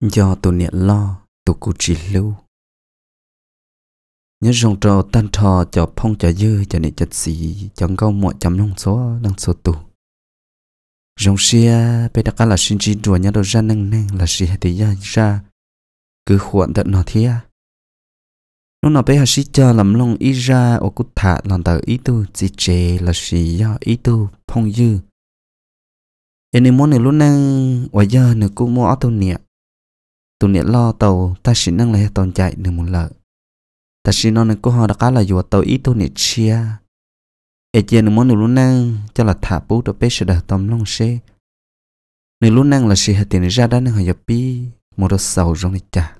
do tôi niệm lo tôi cụ chỉ lưu nhớ dòng trò tan trò cho phong cho dư cho nên chật xì chẳng câu mọi chấm nông số đang số tù dòng xia bây đặc là sinh chỉ đùa nhớ đồ ra năng năng là xì thì ra ra cứ khuẩn tận nó thế à nó nó bây hà xí cho làm lòng ý ra ô cụ thả làm tờ ý tu chỉ chê là xì do ý tu phong dư em nên muốn này lúc năng và giờ nữa cũng mua tôi niệm tụi nè lo tàu ta chỉ năng là tàu chạy được một lợ ta chỉ nó nên có họ đã cá là dù tàu ít tụi nè chia ai chơi nửa món nửa luôn năng cho là thả bút đồ bé sẽ đặt tầm long xe nửa luôn năng là sẽ hết tiền ra đã nên họ nhập pi một đồ sầu trong này chả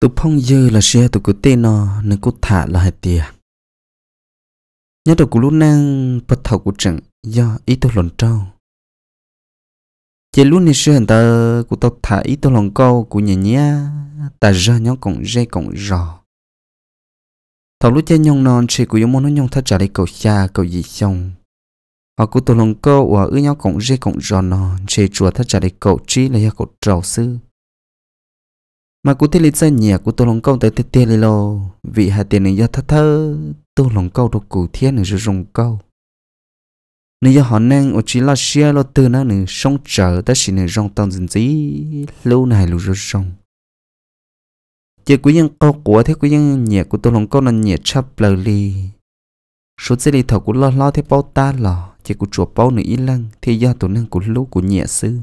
tụi phong dư là sẽ tụi cứ tên nó nên cứ thả là hết tiền nhớ đồ của lúc năng bắt thầu của trận do ít tôi lồn trâu chỉ lúc này sư hình ta của tao thả ít tao lòng câu của nhà nhá ta giờ nhóm cổng dây cổng rò thầu lúc chơi nhông non chơi của môn nó nhông thắt trả lấy cầu xa cầu gì xong họ của tao lòng câu ở ư nhóm cổng dây cổng rò non chơi chùa thắt trả lấy cầu trí là cầu trầu sư mà cụ thể lịch sử nhà của tôi lòng câu tới tê tê lê lô vì hai tiền này do thắt thơ tôi lòng câu đồ cụ thiên này rồi rồng câu nếu giờ họ nang ở chỉ là xe lo từ nó nữa sống chờ ta chỉ nữa rong tông dân dí lâu này lâu rồi rong chỉ quý nhân câu của thế quý nhân nhẹ của tôi lòng câu là nhẹ chắp lời li số xe li thầu của lo lo thế bao ta lò chỉ của chùa bao nữa ít lăng thì do tổ năng của lũ của nhẹ sư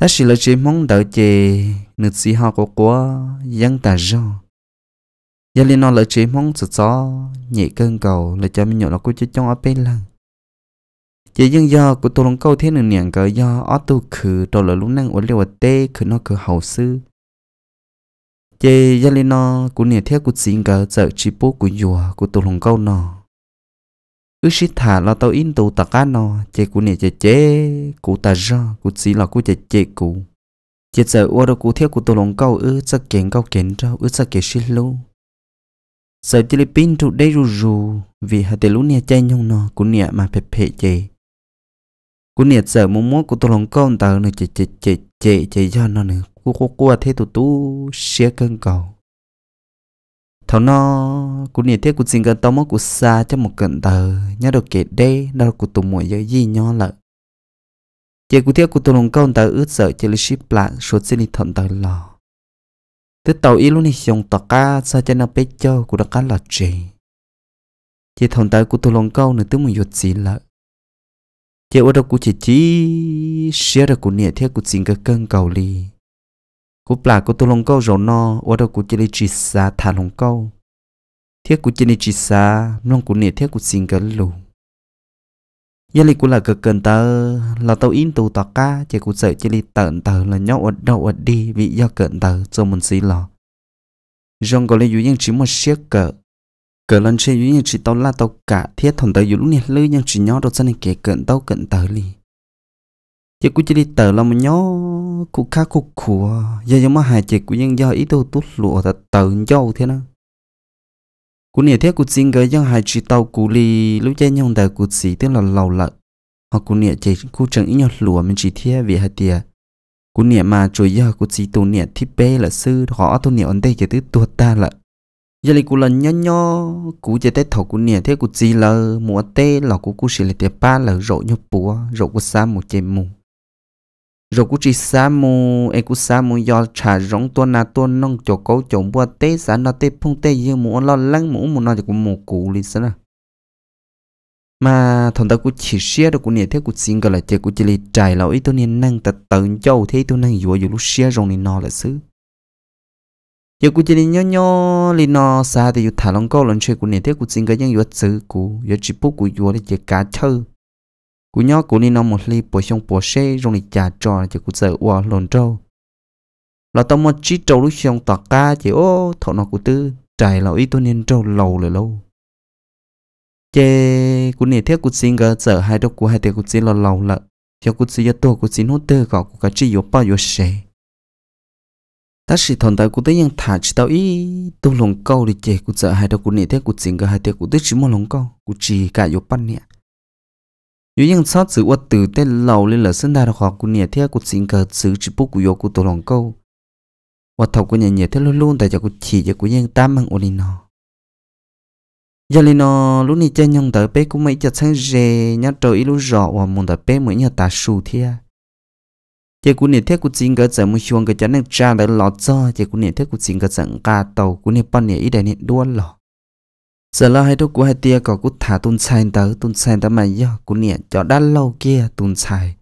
ta chỉ là chỉ mong đợi chờ, nữ sĩ họ của của dân ta do gia liên nó là chỉ mong sự gió nhẹ cơn cầu là cho mình nhận là cô chơi trong ở bên lăng chỉ nhưng do của tôi lòng câu thế nương niệm cỡ do ở tu khử đồ lỡ lúc năng ổn liệu tê khử nó khử hậu sư chỉ do lên nó của niệm theo của xin cỡ giờ chỉ bố của chùa của tôi lòng câu nó ước sĩ thả là tao in tù tạc nó chỉ của niệm chế chế của ta ra của chỉ là của chế chế của chỉ giờ ua đâu của theo của tôi lòng câu ước sẽ kiện câu kiện ra ước sẽ kiện xin luôn sợ chỉ lấy pin trụ đây rù rù vì hạt tiền lũ nia chay nhung nó của nia mà phê phê chế cú nhiệt giờ mua mua cú tôi lòng con tờ nữa chị chị chị chị chị cho nó nữa cú cú cú à, thế tụ tú xe cân cầu thằng nó cú nhiệt thế cú xin cân tao mất cú xa cho một cận tờ nhớ được kể đây đâu cú tụ mỗi giờ gì nhỏ lợ chị cú thế cú tôi lòng con tờ ướt sợ chị lấy ship lại số xin đi thằng tờ lò từ tàu ý luôn đi xong tọt cá sao cho nó bé cho cú cá lọt chị chị thằng tờ cú tôi lòng câu nữa tứ một giọt gì lợ chế ô đâu cú chỉ chỉ xé ra cú nhẹ theo cú xin cái cân cầu li cú plà cú tu lòng câu rồi no ở đâu cú chỉ li chỉ xa thả lòng câu theo cú chỉ li chỉ xa lông cú nhẹ theo cú xin cái lù giờ li cú là cái cân tờ là tàu in tù tọt ca chế cú sợ chỉ li tận tờ là nhau ở đâu ở đi vì do cận tờ cho mình xí lò rong có lấy dụ những chỉ một xé cỡ cỡ lần chơi dưới chỉ tao la tao cả thiết thằng tới dưới lúc này lư nhưng chỉ nhó đồ chân này kể cận tao cận tới li chỉ cũng chỉ đi tờ là một nhỏ cú khá cú khùa à. giờ giống mà hai chị cú nhưng do ý tôi tốt lụa thật tờ nhau thế nào cú này thiết cú xin gửi cho hai chị tao cú li lúc chơi nhau đời cú xí tức là lâu lợ họ cú này chỉ cú chẳng ý nhau lụa mình chỉ thiết vì hai tia cú này mà rồi giờ cú xí tụ này thiết bé là sư họ tôi này ổn đây chỉ tứ tuột ta lợ giờ này cụ là nho nho cụ chỉ tết thầu cụ nè thế cụ gì là mùa tê là cụ cụ xì là tết ba là rộ nhóc bùa rộ cụ xa một chè mù rộ cụ chỉ xa mù em cụ xa mù do trà rong tuôn na tuôn nong chỗ cấu chỗ búa tê xa nó tê phong tê như mù lo lắng mù mù nó chỉ cụ mù cụ lì sa nè mà thằng ta cụ chỉ xia được cụ nè thế cụ xin gọi là chơi cụ chỉ là trải là ít tôi nè năng tật tận châu thế tôi năng dùa dù lúc xia rong nè nó là xứ giờ cụ chỉ nên nhớ nhớ lên nó xa thì giờ thả lòng câu lần chơi của này thế của xin cái những giờ chữ của, giờ chỉ bút của vừa để chơi cá chơi cụ nhớ của nên nó một ly bổ sung bổ xe rồi để trả trò giờ cụ sợ qua lần trâu là tao một chỉ trâu lúc xong tọt ca chỉ ô thọ nó của tư trải lâu ít tôi nên trâu lâu rồi lâu chê của này thế của xin cái sợ hai đâu của hai thế của xin lâu lâu lợ giờ cụ xin giờ tôi của xin hốt tư gọi của cái chỉ yếu bao nhiêu xe ta chỉ thằng ta cũng thấy những thả chỉ tao ý tu lòng câu để chơi cũng sợ hai đầu cũng nể thế cũng chỉnh cả hai tao cũng thấy chỉ muốn lòng câu cũng chỉ cả yếu bắn nè yếu những sót sự uất từ tên lâu lên là sinh ra được học cũng nể thế cũng chỉnh cả sự chỉ bút của yếu cũng tu lòng câu uất thầu cũng nhẹ nhẹ thế luôn luôn tại cho cũng chỉ cho cũng những tam mang ôn đi nó giờ lên nó lúc này chơi nhung tới bé cũng mấy chặt sáng rề nhát trời ít lúc rõ và muốn tới bé mới nhớ ta sù thế chỉ cũng nè thế cũng xin cái giờ mua xuống cái chân này tra đã lọt cho chỉ cũng nè thế cũng xin cái giờ cả tàu cũng nè ban nè ít đây nè đua lọ giờ là hai đứa của hai tia có cũng thả tôn sai tới tôn sai tới mày do cũng nè cho đắt lâu kia tôn sai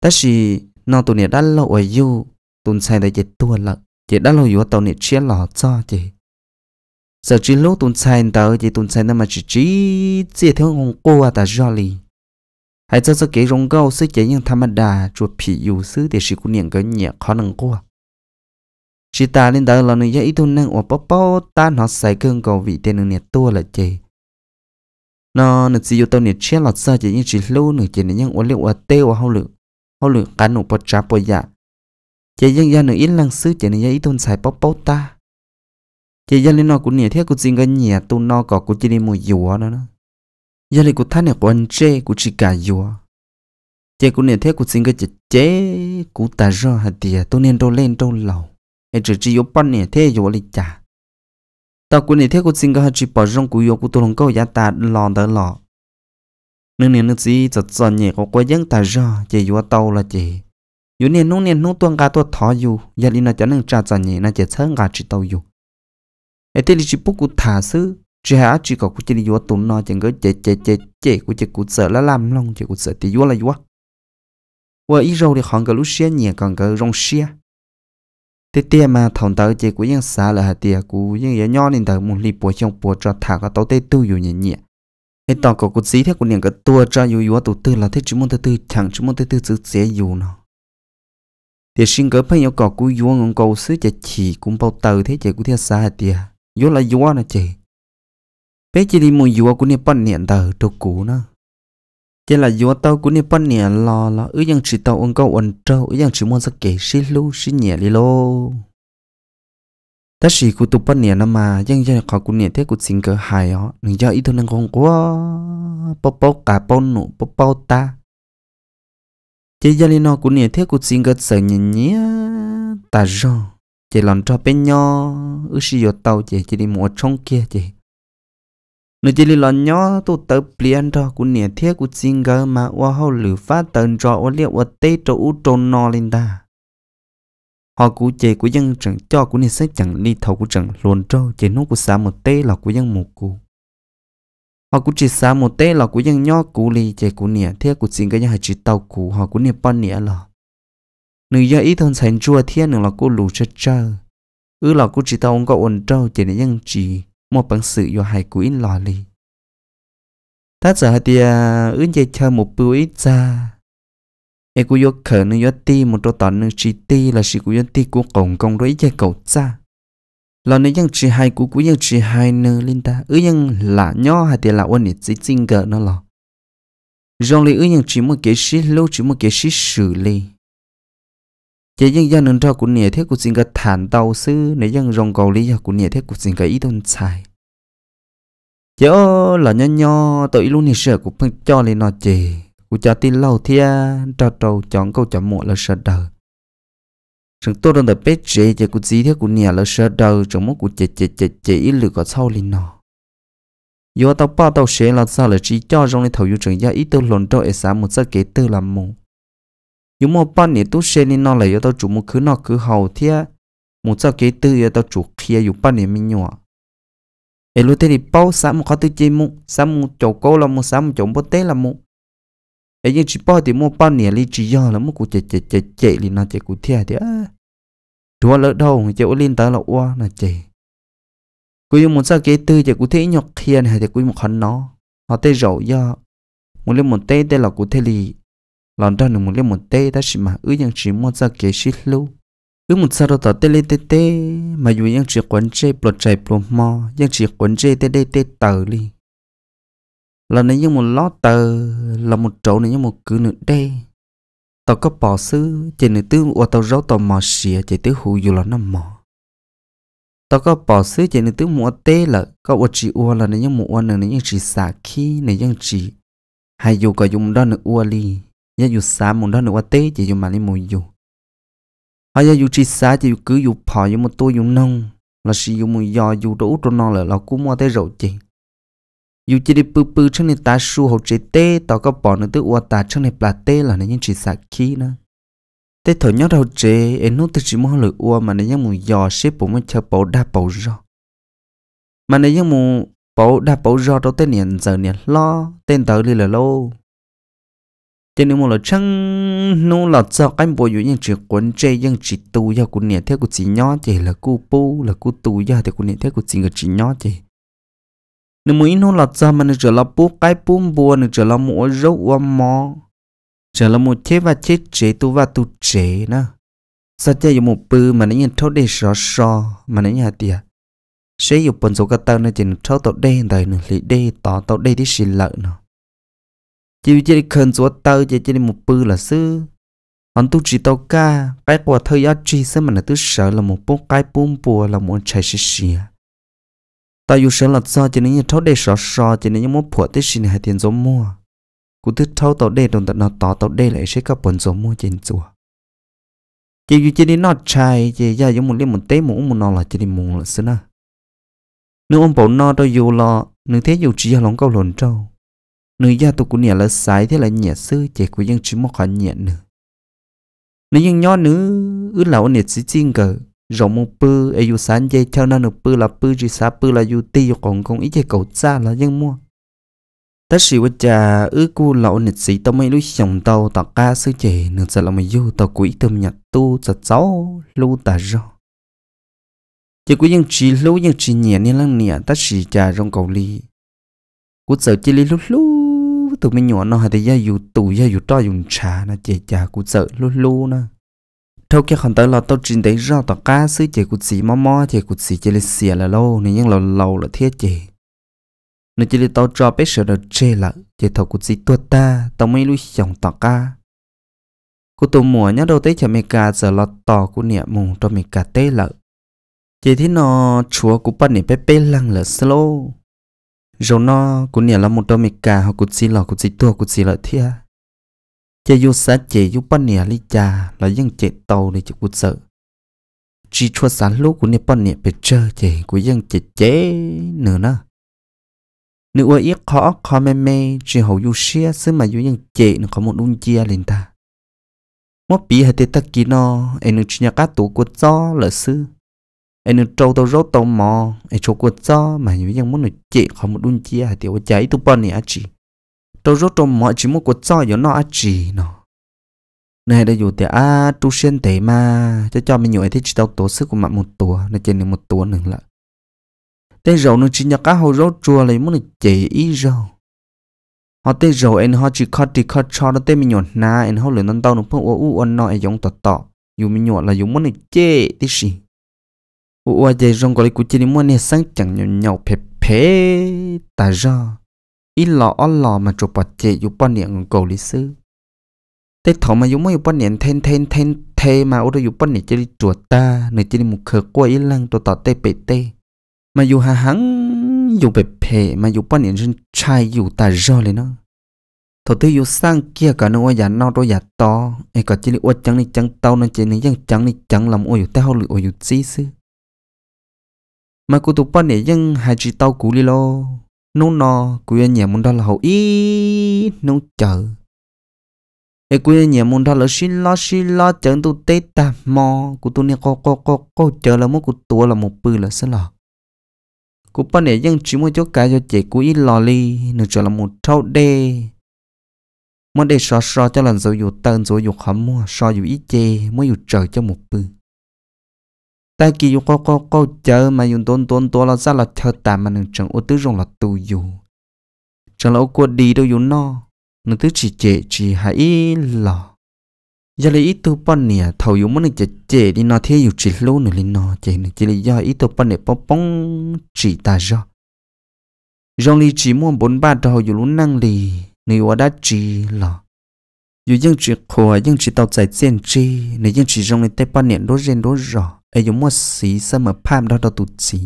ta chỉ nó tụi nè đắt lâu ở yêu tôn sai tới chỉ tua lợ chỉ đắt lâu yêu tàu nè chia lọ cho chị giờ chỉ lúc tôn sai tới chỉ tôn sai tới mà chỉ chỉ chỉ theo ông cô ta do liền hay cho cho cái rong gâu sẽ chế những tham đà chuột phi dù xứ để sự cũng niệm cái nhẹ khó năng qua chỉ ta nên đó là nơi ít thôn năng ở bắp bắp ta nó xài cơn cầu vị tên nhẹ tua là chế nó nửa chỉ yêu tao nhẹ chia lọt ra chỉ những chỉ lâu nửa chỉ nên những uốn liệu ở tê ở hậu lự hậu lự cá nụ bắp trá bắp dạ chỉ những gia nửa ít lăng xứ chỉ nửa ít thôn xài bắp bắp ta chỉ gia lên nó cũng nửa thế cũng xin cái nhẹ tu nó có cũng chỉ đi mua dù nó nữa giờ lại của thanh này của chế chê chỉ cả dùa chế cũng nên thế của xin cái chế của ta ra hạt tiề tôi nên đâu lên đâu lầu em chỉ chỉ yếu bận này thế dùa lịch trả. ta cũng nên thế của xin cái hạt chị bỏ rong của yếu của tôi không có giá ta lò đỡ lò nên nên nó gì, chật chật nhẹ có quay dân ta ra chế dùa tàu là chế. yếu nên nung nên nung tuân cả tôi thọ dù giờ đi nó chẳng nên trả trả nhẹ nó chỉ sớm cả chị tàu Ai thế lịch chị bút của thả sư chỉ hả chỉ có cái gì vô tụng nó chẳng có chê chê chê chê của chê của sợ là làm lòng chê của sợ thì vô là vô và ít rồi thì hàng cái lúc xe nhẹ còn cái rong xe thế tiền mà thằng tao chê của những xã là hạt tiền của những cái nhỏ nên tao muốn đi bộ trong bộ cho thả cái tao tê tư dù nhẹ nhẹ thế tao có cái gì thế của những cái tua cho dù vô tụ tư là thế chỉ muốn tư tư chẳng chỉ muốn tư tư chữ dễ dù nó thì xin gỡ phải yêu cầu của vô ngon cầu sứ chè chỉ cũng bao tờ thế chè của thiên xã hạt tiền vô là vô nó chè bé chỉ đi mua dúa của nè bắt nè tờ đồ cũ nó chỉ là dúa tao của nè bắt nè lò lò ứ yang chỉ tao ông câu ông trâu ứ yang chỉ muốn sắc kể xí lu xí nhẹ đi lô ta chỉ của tụ bắt nè nó mà yang yang khó của nè thế của xin cơ hài ó đừng cho ý thôi năng không quá bao bao cả bao nụ bao bao ta chỉ giờ đi nó của nè thế của xin cơ sợ nhẹ nhẹ ta rồi chỉ làm cho bên nhau ứ xí dúa tao chỉ chỉ đi mua trong kia chỉ nơi chỉ là nhỏ tụ tập liền cho của nhà thiết của chính gờ mà qua hậu lử phát tần cho qua liệu qua tê cho u trôn no lên ta họ cú chế của dân trần cho của nhà sách chẳng đi thầu của trần luôn trâu chế nốt của xã một tê là của dân một cụ họ cũng chỉ xã một tê là của dân nhỏ cụ li chế của nhà thiết của chính cái nhà chỉ tàu cụ họ của nhà bao nhà là nữ gia ít hơn thành chùa thiên nữa là cô lù chơi chơi ư là cô chỉ tàu ông có ổn trâu chế nên dân chỉ một bằng sự yêu do hai quyển lò lì. Thát giờ thì ướn à, dây chờ một bưu ít ra. Ê cú yếu khở nâng yếu tì một trò tỏ nâng trí tì là sĩ của yếu ti của cổng công đối dây cầu ra. Lò nâng yên trí hai của cú yên trí hai nâng lên ta. Ứ yên là nhỏ hay thì là ôn nít dĩ chinh gỡ nó lò. Rồng lì ứ yên chỉ một kế sĩ lâu chỉ một kế sĩ xử lì chế dân dân nên cho cũng nhẹ thế cũng xin cái thản tàu sư nếu dân rong cầu lý do cũng nhẹ thế cũng xin cái ít tôn xài chế ô là nho nho tội luôn thì sợ cũng cho lên nó chế cũng cho tin lâu thia cho trâu chọn câu chọn muộn là sợ đời chúng tôi đang tập bếp chế chế cũng gì thế cũng nhẹ là sợ đời chúng muốn cũng chế chế chế chế ít lửa có sau lên nó do tao ba tao sẽ là sao là chỉ cho trong này thầu yêu trường gia ít tôi lồn trâu ở xã một giấc kế tư làm mù yêu nó 有么半年都生你那来要到主么去那去好天，么早给都要到主去有半年没有啊。ai lúc thì bao sáu một khó tư chi mu sáu mu chỗ cô là mu sáu mu chỗ bớt tê là mu ai những chỉ bao thì mu bao nè lì chỉ do là mu cụ chạy chạy chạy chạy lì nó chạy cụ thia thì à thua lỡ đâu chạy ô linh tới là oa là chạy cụ dùng một sao kế tư chạy cụ thế nhọc hiền hay chạy cụ một khăn nó họ tê rậu do một lên một tê tê là cụ thế lì lần đó nung lên một tê ta chỉ mà ư yang chỉ một giờ kế sĩ lu ư một giờ đó tê lên tê tê mà dù yang chỉ quấn chê bột chạy bột mò yang chỉ quấn chê tê tê tê tờ li lần này nhưng một lót tờ là một chỗ này nhưng một cứ nữa đây tao có bỏ sư chỉ nữ tư và tao rau tao mò xìa chỉ tứ hù dù là nó mò tao có bỏ sư chỉ nữ tư mua tê là có một chỉ ua là này nhưng một ua này nhưng chỉ xả khi này nhưng chỉ hay dù có dùng đó nữa ua li ya yu sa mu đó nữa te chỉ yu mà li mu yu hay ya yu chi sa chỉ yu cứ yu phò yu một tu yu nông là si yu mu yo yu đồ cho nông là là cú mua te rậu chỉ yu chỉ đi bự bự chân này ta su hậu chế te tao có bỏ nữa tự ua ta chân này pla te là nó những chỉ sa khí nữa te thổi nhớ đầu chế em nút tự chỉ mua lời ua mà nó những mu yo xếp bộ mu chờ bộ đa bộ rồi mà nó những mu bộ đa bộ rồi đó tên niệm giờ niệm lo tên tới đi là lâu thế nếu mà là chăng nó là cho cái bộ dụ những chuyện quấn chơi những chỉ tu cho của nhẹ thế của chỉ nhỏ thì là cô bố là cô tu cho thì của nhẹ thế của chỉ người chỉ nhỏ chỉ nếu mà nó là cho mà nó trở là bố cái bố bùa nó trở là một râu và mò trở là một thế và chết chế tu và tu chế nữa sao chơi một bự mà nó nhìn thấu để sò sò mà nó nhà tiệt sẽ dùng bồn số các tao nó chỉ thấu tao đây đây, nó lì đây tỏ tao đây thì xì lợi nữa chỉ chỉ cần chúa tao chỉ chỉ một bự là sư anh tu chỉ tao ca cái quả thời ác chỉ xem mà tu sợ là một bông cái bông bùa là một chạy xì xì tao yêu sợ là sao chỉ nên thấu để sợ sợ chỉ nên muốn phủa tới xin hai tiền giống mua cú thứ thấu tao để đồng tận nó tỏ tao để lại sẽ có bốn giống mua trên chùa chỉ yêu chỉ nên nó chạy chỉ giờ giống một liên một tế một một nó là chỉ nên muốn là sư na nếu ông bảo nó đâu yêu lo nếu thế yêu chỉ là lòng câu lồn trâu nữ gia tộc của nhà là sai thế là nhà sư chỉ của dân chúng một khoản nhẹ nữa nữ dân nhỏ nữ ứ lão nhẹ sĩ chinh cờ rộng một bư ai u sáng dây theo nó nửa bư là bư gì sáng bư là u ti còn còn ít chơi cầu xa là dân mua ta sĩ vật trà ứ cu lão nhẹ sĩ tao mấy lúc chồng tàu tao ca sư chỉ nữa giờ là mày du tàu quỹ tâm nhặt tu cho cháu lưu ta rõ chỉ có những chỉ lưu những chỉ nhẹ nên là nhẹ ta chỉ trà rong cầu ly cú sợ chỉ lý lúc lúc tụi mình nhỏ nó hay thì gia dụ tụ gia dụ cho dùng trà nó chè chà cũng sợ lu lu nè thâu kia còn tới là tao trình đấy ra tao cá sứ chè cũng xì mò mò chè cũng xì chè lên xìa là lâu nên nhưng là lâu là thiết chè nó chỉ là tao cho biết sợ được chê là chè thâu cũng xì tuột ta tao mới lui chồng tao cá cô tụ mùa nhá đầu tới chả mẹ cả giờ là tò của niệm mùng cho mẹ cả tê lợ chỉ thế nó chúa của bạn này bé bé lăng là slow rồi nó cũng nhờ là một đôi mình cả họ cũng chỉ là cũng chỉ tua cũng chỉ là thia chỉ vô sát chỉ vô bắn nhờ lý cha là dân chạy tàu để chụp cuộc sợ, chỉ cho sáng lúc của nếp bắn nhờ bị chơi chỉ của dân chạy chế nữa nè, nếu ai ít khó khó mê mê chỉ hậu yêu xe xứ mà yêu dân chạy nó có một đun chia lên ta một bí hạt tê tắc kí nó em nó chỉ nhờ cá tổ của gió là xứ ai nữa trâu tao rốt tao mò ai chỗ quật cho mà như vậy muốn nói chị không một đun chia thì tiểu cháy tu bò này chị tao rốt tao mò chỉ muốn quật cho giờ nó á chị nó này đây dù thì à tu xuyên tế mà cho cho mình nhồi thì chỉ tao tổ sức của mạng một tùa nó trên này một tùa nữa là tên rầu nó chỉ nhặt cá hồ rốt chua lấy muốn nói chỉ ý rầu họ tên rầu anh họ chỉ khát thì khát cho nó tên mình nhồi na anh họ lấy nón tao nó phong u u ăn nó giống tọt tọt dù mình nhồi là dùng muốn nói chê tí gì ua dây rong gọi cụ chỉ đi mua nè sáng chẳng nhau nhau phê phê ta ra ít lò ó lò mà chụp bọt chè dù bọt nè ngon cầu lý sư tết thọ mà dù mua dù bọt nè thên thên thên thê mà ô đó dù bọt nè chỉ đi chuột ta nơi chỉ đi một khờ qua ít lăng tổ tọt tê bê tê mà dù hà hắng, dù bệ phê mà dù bọt nè rinh trai dù ta ra lên nó thầu tư dù sang kia cả nó giả nó rồi giả to ai cả e chỉ đi ô chẳng ni chẳng tao nó chỉ đi chẳng chẳng đi chẳng làm ô dù tao lựa ô dù chi sư mà cô tụ bắn này dân hai chị tao cú li lo nông nọ cụ yên nhà muốn đó là hậu ý nông chờ ê cô yên nhà muốn đó là xin lo xin lo chẳng tụ tê ta mò cô tụ nè co co co co chờ là muốn cô tụ là một bự là sao là cô bắn này dân chỉ muốn cho cái cho chị cô ít lo li nữa chờ là một thâu đê mà để so so cho lần rồi dù tên rồi dù khấm mua so dù ít chê mới dù chờ cho một bự ta kỳ có có có chờ mà dùng tôn tôn tốn là ra là thợ tạm mà nâng chẳng ô tứ rong là tu dù chẳng là ô qua đi đâu dùng nó nâng tứ chỉ chế chỉ hãy lò giờ lấy ít tu bận nè thầu dùng muốn chế chế đi nó thế dùng chỉ lâu nữa lên nó chế nữa chỉ là do ít tu bận nè bông bông chỉ ta do rong li chỉ muốn bốn ba đầu dùng lúc năng lì người qua đã chỉ lò dù dân chỉ khổ dân chỉ tạo giải diện chi nếu dân chỉ rong lên tay bận nè đốt rèn đốt rõ ai dùng mua xí sao mà phàm đó đâu tụt xí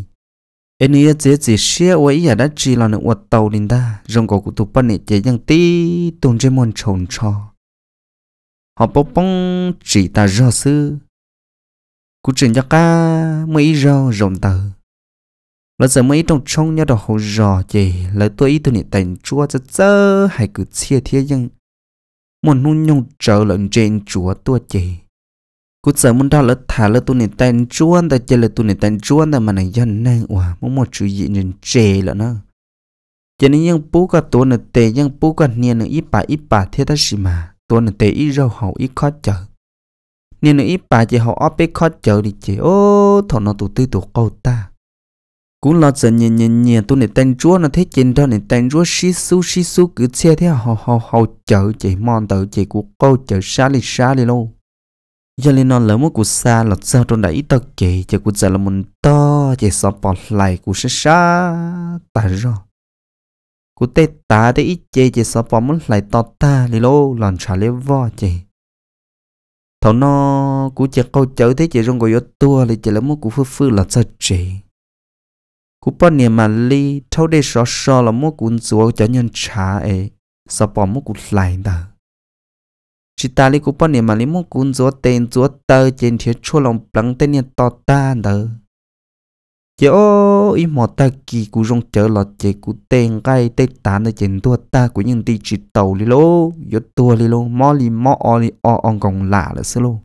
em nghĩ chế chỉ xe ấy giờ đã chỉ là nước tàu lên ta rong cổ của tụi bạn chế chẳng tí tung trên môn trồn cho họ bố bông chỉ ta rõ sư cú trình cho cá mấy rau rồng tờ là giờ mấy trong trong nhau đó hồ rò chế là tôi ý tôi này tành chua cho chớ hay cứ chia thiệt nhưng một nụ nhung trở lợn trên chúa tôi chế กูจะมึงได้ละถ่ายละตัวนี่แต่งจวนแต่เจละตัวนี่แต่งจวนแต่มันยังยันแน่ว่ะมึงหมดจุยยินเจละนะเจนี่ยังปูกับตัวนี่เตยังปูกับเนี่ยนี่อีป่าอีป่าเท่าสิมาตัวนี่เตอีเราเขาอีข้อเจอเนี่ยนี่อีป่าจะเขาอ้อไปข้อเจอดิเจโอ้ถอนตัวตีตัวเกาตากูลอจะเนี่ยเนี่ยเนี่ยตัวนี่แต่งจวนนะเท่เจนเท่านี่แต่งจวนชิซูชิซูกูเชี่ยเท่าเขาเขาเขาเจอเจมอนเตอเจกูเกาเจอชาลิชาลิโล giờ nó lỡ mua của xa là sao trong đấy tao kể cho của giờ là một to chỉ sao bỏ lại của xa xa ta rồi của tê ta để ít chê chỉ sao bỏ muốn lại to ta lì lô lần trả lê vò chê thầu nó của chè câu chở thế chè rong gọi yếu tua lì chè lỡ mua của phư phư là sao chê của bọn nhà mà lì thâu đây sọ sọ là mua của chúa cho nhân trả ấy sao bỏ mua của lại ta chỉ ta lấy cúp này mà lấy muốn cuốn gió tên gió tờ trên thiếu chua lòng lắng tên nhà to ta nữa chế ô ý mò ta kỳ cú rong chở lọt chế cú tên gai tê tán ở trên tua ta của những tí chỉ tàu li lô gió tua li lô mò li mò o li o ong gồng lạ là sơ lô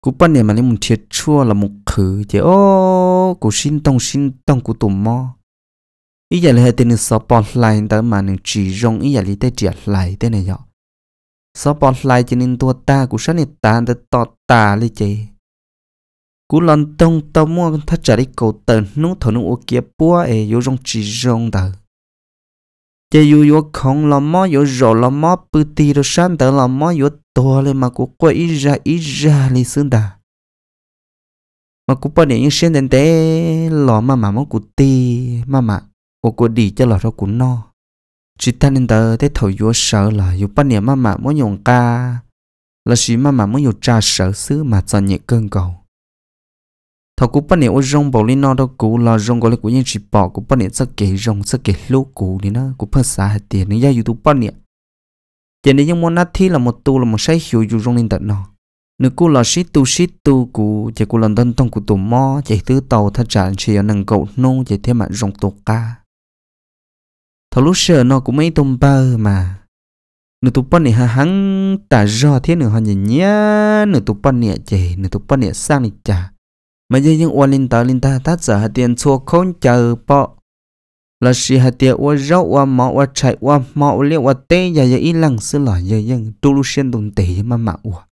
cú này mà lấy muốn thiệt chua là một khử chế ô cú xin tông xin tông cú tụm mò ý giờ là tên tên sọ bỏ lại tới mà nửa chỉ rong ý giờ lý tê triệt lại tên này nhở? Sao bọn lại chỉ nên tua ta của sáng này ta để tỏ ta lì chì Cú lần tông tao mua thật trả đi cầu tần nụ thổ nụ ô kia búa ế yếu rong chỉ rong tờ Chê yếu yếu không là mó yếu rổ là mó bư tì đồ sáng tờ là mó yếu tùa lì mà cú quay ý ra ý ra lì xương đà Mà cú bà nè yên xuyên đến tế lò mà mà mó cú tì mà mà Ô cú đi cho lò ra cú no chỉ ta nên tớ thế thầu yếu sợ là dù bắt niệm mà mà muốn nhộng ca là chỉ mà mà muốn dù trà sợ xứ mà cho nhẹ cơn cầu thầu cú bắt niệm ô rong bảo lên nó đâu cú là rong gọi là cú nhưng chỉ bỏ cú bắt niệm sẽ kể rong sẽ kể lú cú đi nó cú phân xả hạt tiền nên ra youtube bắt niệm tiền đấy nhưng món nát thi là một tu là một sai hiểu dù rong lên tận nó nếu cô là shit tu shit tu cú chỉ cô lần tân tông của tổ mò chỉ thứ tàu thắt trả chỉ là nâng cầu nô chỉ thêm mà rong tổ ca thằng lúc sợ nó cũng mấy tôm bơ mà nửa tụ bắn này hăng tả do thế nửa hoàn nhìn nhá nửa tụ bắn này chỉ nửa tụ bắn này sang này chả mà giờ những oan linh ta linh ta tát giờ hạt tiền xua không chờ bọ là sĩ hạt tiền oa rau oa mỏ oa chạy oa mỏ liệu oa tê giờ giờ in lăng xưa lỏ giờ dân tu lu xuyên đồng tề mà mà oa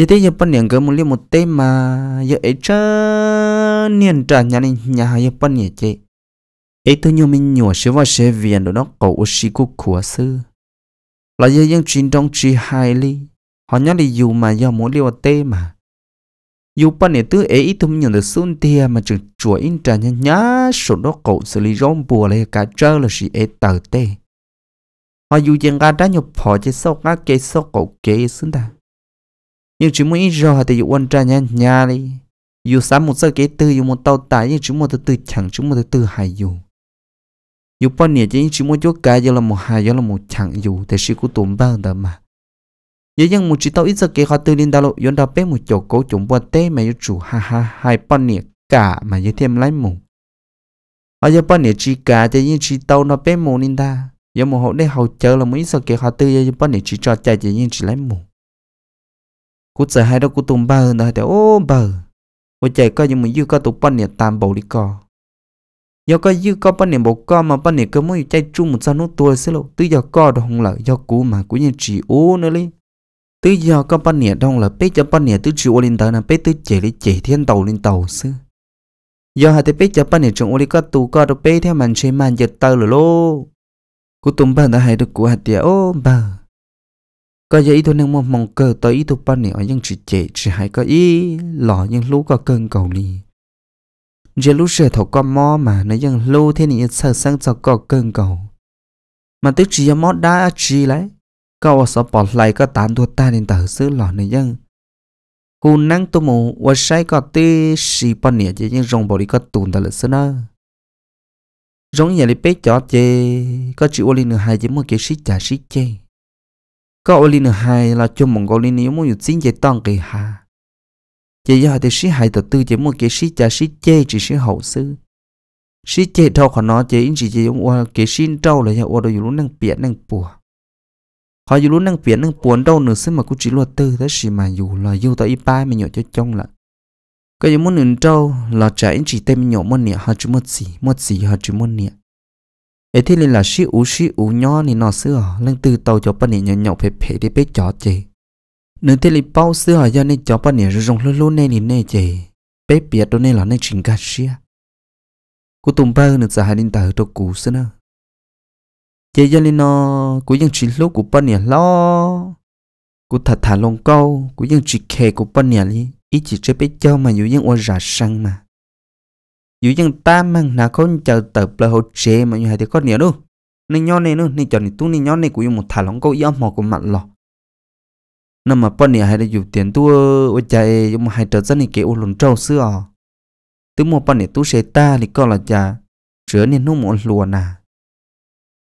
giờ thế giờ bắn này cứ một liệu một tê mà giờ ấy chớ niên trả nhà này nhà giờ bắn này chỉ ấy tôi nhiều mình nhỏ sẽ vào sẽ viện đó nó cậu sĩ của của sư là do những chuyện trong chuyện hai ly họ nhớ đi dù mà do muốn liều tê mà dù bạn này tứ ấy ít thông nhận được xuân tia mà chừng chùa in trà nhá nhá số đó cậu xử lý rong bùa lấy cả trơ là gì ấy tờ tê họ dù chẳng ra đã nhập họ chỉ sau ngã kế sau cậu kế xứng ta nhưng chỉ muốn ít rồi thì dù quan trà nhá nhá đi dù sáng một giờ kế tư dù một tàu tải nhưng chúng một từ từ chẳng chúng một từ từ hài dù yu pa nia chỉ chỉ muốn chỗ cái giờ là một hai giờ là một chẳng dù thế sĩ của tụm ba đó mà giờ dân một chỉ tao ít giờ kế họ tư liên đa lộ yon đa bé một chỗ cố chúng bò té mà yêu chủ ha ha hai pa nia cả mà yu thêm lấy mù ở giờ pa nia chỉ cả thế nhưng chỉ tao nó bé mù nên ta giờ một hậu đây hậu chờ là một ít giờ kế họ tư giờ pa nia chỉ cho chạy thế nhưng chỉ lấy mù cú giờ hai đó cú tụm ba đó thì ô bờ ô chạy coi nhưng mà yu coi tụm pa nia tam bầu đi co giờ có dư có bên này bộ co mà bên này cơ muốn chạy chung một sao nút tua xí lộ từ giờ co đâu không là do cú mà cũng như chỉ ô nữa đi từ giờ có bên này đâu là biết cho bên này từ chịu ô lên tàu là biết từ chỉ đi chỉ thiên tàu lên tàu xí, giờ hai tới biết cho bên này chúng ô đi có tù co đâu bé theo mình chơi màn giật tàu rồi lô cú tụm bà đã hay được cú hạt tiệt ô bà có giờ ý tôi đang mong mong cờ tới ý tôi bên này ở những chỉ chỉ chỉ hay có ý lọ những lú có cơn cầu liền giờ lúc sửa thầu có mò mà nó dân lưu thế này sợ sang cho có cơn cầu mà tức chỉ mò đá chỉ lấy cầu sợ bỏ lại có tán thua ta nên tờ xứ lọ này dân hù năng tu mù và sai có tê xì bọn nè chứ nhưng rong bỏ đi có tùn ta là xứ nó rong nhà đi bế chó chê có chữ ô linh hai chứ mua cái xí chả xí chê có ô linh hai là cho mong có linh nếu muốn dùng chính chế tăng kỳ hà chỉ do thì sĩ hại tập tư chỉ một cái sĩ cha sĩ chê chỉ sĩ hậu sư sĩ chê đâu còn nó chỉ chỉ chỉ ông qua cái sĩ trâu là nhà qua đâu luôn năng biển năng bùa họ dù luôn năng biển năng bùa đâu nữa xem mà cũng chỉ luật tư thế gì mà dù là dù tới ba mà nhổ cho trong là cái gì muốn nửa trâu là trả anh chỉ tên nhổ muốn nịa họ chỉ một gì một gì họ chỉ muốn nịa ấy thế nên là sĩ ú sĩ ú nhỏ thì nó xưa lên từ tàu cho bên nịa nhậu phê phê để biết chó chơi nếu thế thì bao xưa hỏi cho nên cháu bao nhiêu rong lô luôn này thì này chị bé biết đâu này là này chính cả xia cô tùng bao nữa giờ hai đinh tờ cho cú xưa nè chị cho nên nó cũng ยัง chỉ lúc của bao nhiêu lo cô thật thả lòng câu cô cũng ยัง chỉ khe của bao nhiêu đi ít chỉ chơi bé cho mà dù dù ยัง ôn giả sang mà dù ta mang nào không chờ tập là hồ trợ mà như hai thì có nhiều đâu nên nhau này nữa nên chọn này tu nên nhau này cũng dùng một thả lòng câu yếm mò của mặn lọ nằm mà bọn này hay là dùng tiền tu ở chạy e, nhưng mà hay trở dân thì kiểu lùn trâu xưa à từ một bọn này tu xe ta thì coi là già, chữa nên nó một luồn à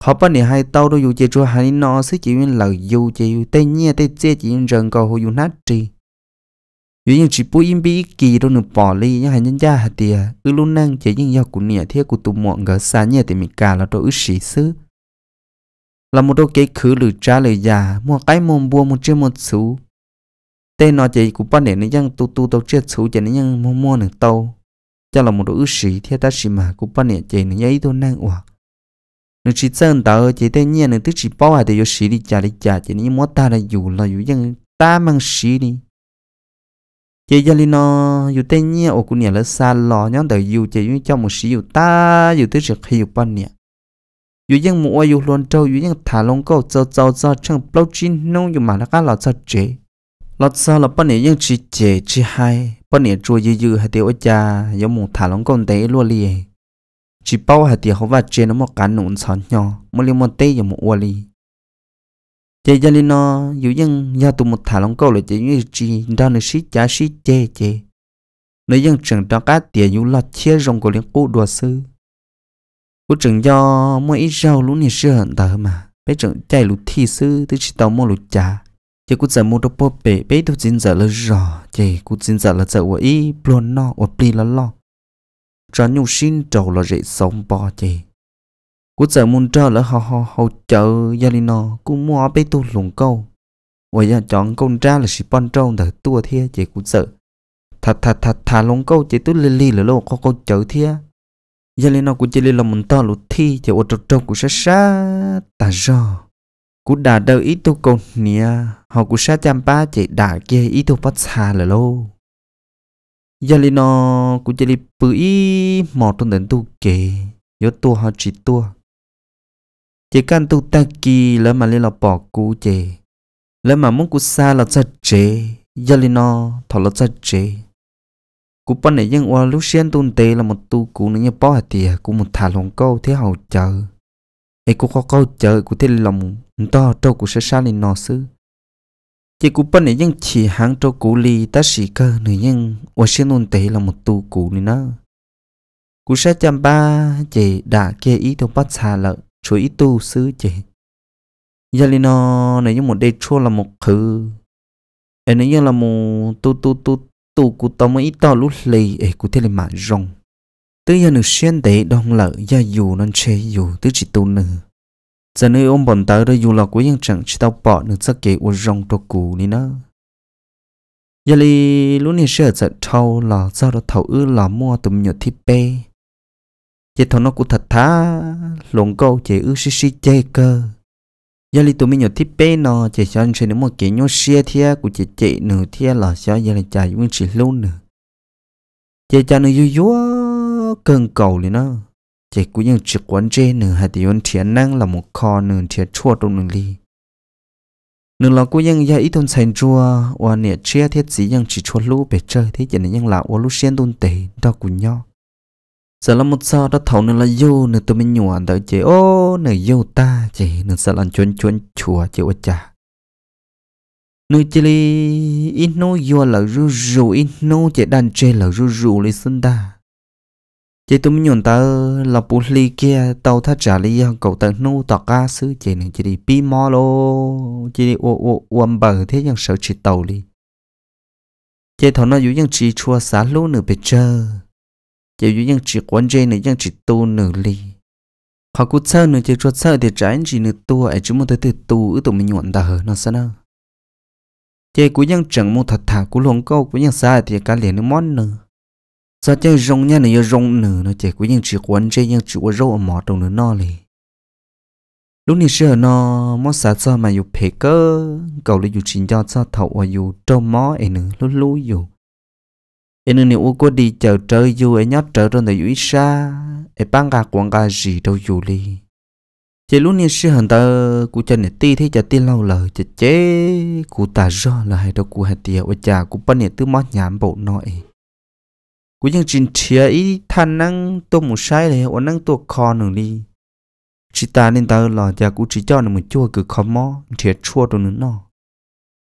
họ bọn này hay tao đâu dùng chơi chúa hay nó sẽ chỉ nguyên là dù chơi tay nhia tay dễ chỉ nguyên rằng cầu hồi dù nát trì dù như chỉ bùi im bi kỳ đâu nửa bỏ đi, những hành nhân gia hạt tiề cứ luôn năng chỉ những do của nịa thiết của tụ muộn gỡ xa nhia thì mình cả là đâu ư sĩ sư là một đôi kế khứ lử trả lời già mua cái mồm bua một chiếc một số tên nó chỉ cũng bắt để nó ยัง tu tu tu tàu chết số chỉ nó ยัง mua mua mua được tàu cho là một đôi ước sĩ theo ta sĩ mà cũng bắt để chỉ nó giấy tôi năng quả nó chỉ dân tờ chỉ tên nhiên nó tức chỉ bảo hạt để cho sĩ đi trả đi trả chỉ nó mua ta là dù là ta mang sĩ đi chỉ cho nên nó dù tên nhiên ở cũng nhà là xa lò nhóm tờ dù chỉ cho một sĩ dù ta dù tức chỉ khi dù bắt nhẹ อยู่ยังมัวอยู่ลวนเจ้าอยู่ยังถ่าลงก็เจ้าเจ้าเจ้าช่างเปล่าจีนนุ่งอยู่มาแล้วก็เราเจ้าเจเราเจ้าเราปนเนี่ยยังชีเจชีไฮปนเนี่ยจัวยืยืให้เดียวจ้ายังมุงถ่าลงก็เตะลัวเลียชีเป้าให้เดียวเขาว่าเจนมอกันหนุนสอนยอมเลียมเตะยังมัวลีเจยันลีนออยู่ยังยาตุมุถ่าลงก็เลยเจยังจีดาวเนี่ยชีจ้าชีเจเจ nơi dân trường đó cá tiền nhu lọt chia rồng của liên cụ đùa sư cô trưởng do mua ít rau lũ này sữa hận tờ mà bé trưởng chạy lũ thi sư tới chỉ tao mua lũ trà chỉ cô giờ mua đồ bò bể bé tôi chính giờ là rò chỉ cô chính giờ là giờ của y, blon nó của pli là lo cho nhu xin trầu là dễ sống bò chỉ cô giờ muốn cho là họ họ họ chờ gia đình nó cô mua bé tôi lùng câu và giờ chọn công ra là sĩ bon trâu thở tua thia chỉ cô giờ thật thật thật thà lùng câu chỉ tôi lì lì là lô có câu chờ thia giờ lên nó cũng chỉ lên là mình to lụt thi chỉ ô tô trâu cũng sẽ xa ta do cũng đã đâu ít tu cột nia họ cũng sa chăm ba chỉ đã kia ít tu bắt xa là lâu. giờ lên nó cũng chỉ lên bự mỏ trong đến tu kề nhớ tu họ chỉ tu chỉ cần tu ta kỳ lỡ mà lên là bỏ cú chề lỡ mà muốn cú xa là chặt chề giờ lên nó thọ là chặt chề cú bên này dân qua lúc xuyên tuôn tê là một tu cú nữa như bó hạt tìa cú một thả lòng câu thế hậu chờ ấy cú khó câu chờ cú thế lòng to trâu cú sẽ xa lên nọ sư chỉ cú bên này dân chỉ hàng trâu cú li ta sĩ cơ nữa dân qua xuyên tuôn tê là một tu cú nữa nó cú sẽ chăm ba chị đã kia ý thông bắt xa lợ chú ý tu sư chị giờ lên nó này như một đây chua là một khứ ấy nữa như là một tu tu tu tụ cụ tao mới ít to lúc lì ấy cụ thế là mà rong tới giờ nữ xuyên để đông lợ gia dù non chê dù tới chỉ tu nữ giờ nơi ôm bọn tớ rồi dù là chẳng chỉ tao bỏ nửa sắc kế u rong cho cụ ní nó giờ lì lúc này sẽ giật thâu là do đó thâu ư là mua tụm nhựa thiết bê chỉ thâu nó cụ thật thà lộn câu chỉ ư xí xí chê cơ giờ li tụi mình nhớ tiếp bé nó chỉ cho anh xem nếu mà kể nhau xe thia của chị chị nửa thia là cho giờ là chạy vẫn chỉ luôn nữa chị cho nửa yếu yếu cần cầu liền nó chị cũng ยัง chỉ quan trên nửa hạt tiền thiện năng là một kho nửa thiện chua trong nửa li nửa là cũng cũng ยัง giờ ít thôn sành chua và nè chia thiết chỉ chua lũ bề chơi thế chỉ nên là ยัง là và lũ xuyên tôn tệ đó cũng nhau sợ là một sao đã thấu nữa là yêu nữa tôi mới nhủa tới chế ô nữa yêu ta chế nữa sợ là chuồn chuồn chùa chế ở chà nữa chế li ít nô yêu là rú rú ít nô chế đàn chế là rú rú lấy sinh ta chế tôi mới nhủa ta là bù ly kia tàu thắt trả li cầu tàu nô tọt ca sứ chế nữa chế đi pi mò lô chế đi ô ô ôm bờ thế nhưng sợ chỉ tàu li chế thấu nó dữ nhưng chỉ chùa xả lú nửa bị chơi chỉ yêu những chỉ quan dây này những chỉ tu nửa li họ cứ sơ nửa chỉ cho sơ thì trái chỉ nửa tu ấy chúng một tới từ tu ở tụi mình nhuận ta hở nó sao nào giờ cú những chẳng một thật thà cú luồng câu cú những sai thì cả liền nó món nửa sao chơi rong nha này rong nửa nó chỉ cú những chỉ quan dây những chỉ quan râu ở mỏ trong nửa no li lúc này xưa nó mó xả sao mà dù phê cơ cậu lại dù chính cho sao thậu và dù trâu mỏ ấy nữa lúc lú dù em nên u có đi chờ chơi dù em nhấp trở ra đời dưới xa em băng gà quăng gà gì đâu dù li chỉ lúc này sư hằng ta cụ chân này tì thấy chả tin lâu lờ chả chế cụ ta do là hai đâu cụ hai tiệt ở chả cụ bắn này tư mót nhảm bộ nội trình chia ý than năng tô một sai này ở năng tô kho nữa đi chỉ ta nên ta lo chả cụ chỉ cho nó một chua cứ khó mò thiệt chua đồ nữa nọ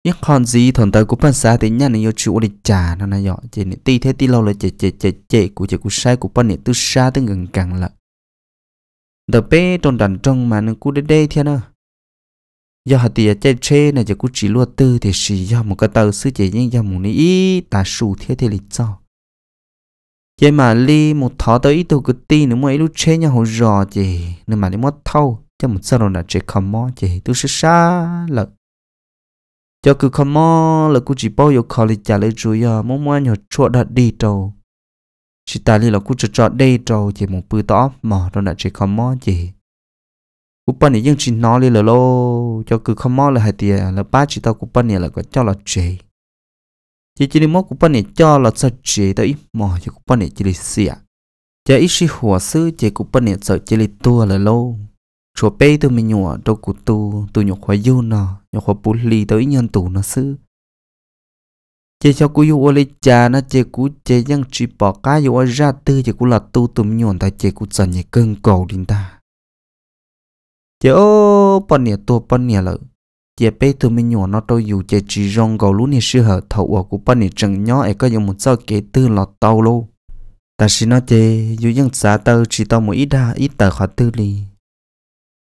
nhưng còn gì thần tao của phân xa thì nhà này yêu chủ đi trả nó này dọ chỉ này ti thế ti lâu là chè chè chè chè của chè của sai của phân này tư xa tới gần càng là tờ bé trong đàn trong mà nên cú đến đây thế nó do hạt tiền à chè chè này chè cú chỉ luôn tư thì chỉ do một cái tàu sư chè nhưng do một ý ta sù thế thì lịch sao chè mà li một thọ tới ít tôi cứ ti nữa mỗi lúc chè nhau hồ rò chè nếu mà đi mất thâu cho một sao rồi là chè không mò chè tôi sẽ xa lợn cho cứ không mò là cô chỉ bao giờ college trả lời chú ya muốn muốn nhờ chuột đặt đi trâu chỉ ta li là cô chỉ chọn đi trâu chỉ một bữa tỏ mà nó đã chỉ không mò gì cô bên này nhưng chỉ nói li là lô cho cứ không mò là hai tiền là ba chỉ tao cô bên này là có cho là chế chỉ chỉ mốt cô bên này cho là sợ chị tới mà cho cô bên này chỉ là xỉa chỉ ít chỉ cô bên này sợ chỉ là tua là lâu chùa bê từ mình nhổ đâu cụ tu tu nhổ khóa du nọ nhổ khóa bút lì tới nhân tù nó sư chế cho cú yêu lấy cha nó chế cú chế dân chỉ bỏ cá yêu ra tư chế cú là tu tụm nhổn ta chế cú dần nhảy cơn cầu đình ta chế ô bọn nè tu bọn nè lợ chế bê từ mình nhổn nó đâu dù chế chỉ rong cầu lú nè sư hở thầu ở của bọn nè chẳng nhỏ ấy có dùng một sao kế tư là tàu lô ta xin nó chế dù dân xã tư chỉ tao một ít đa ít tờ khó tư lì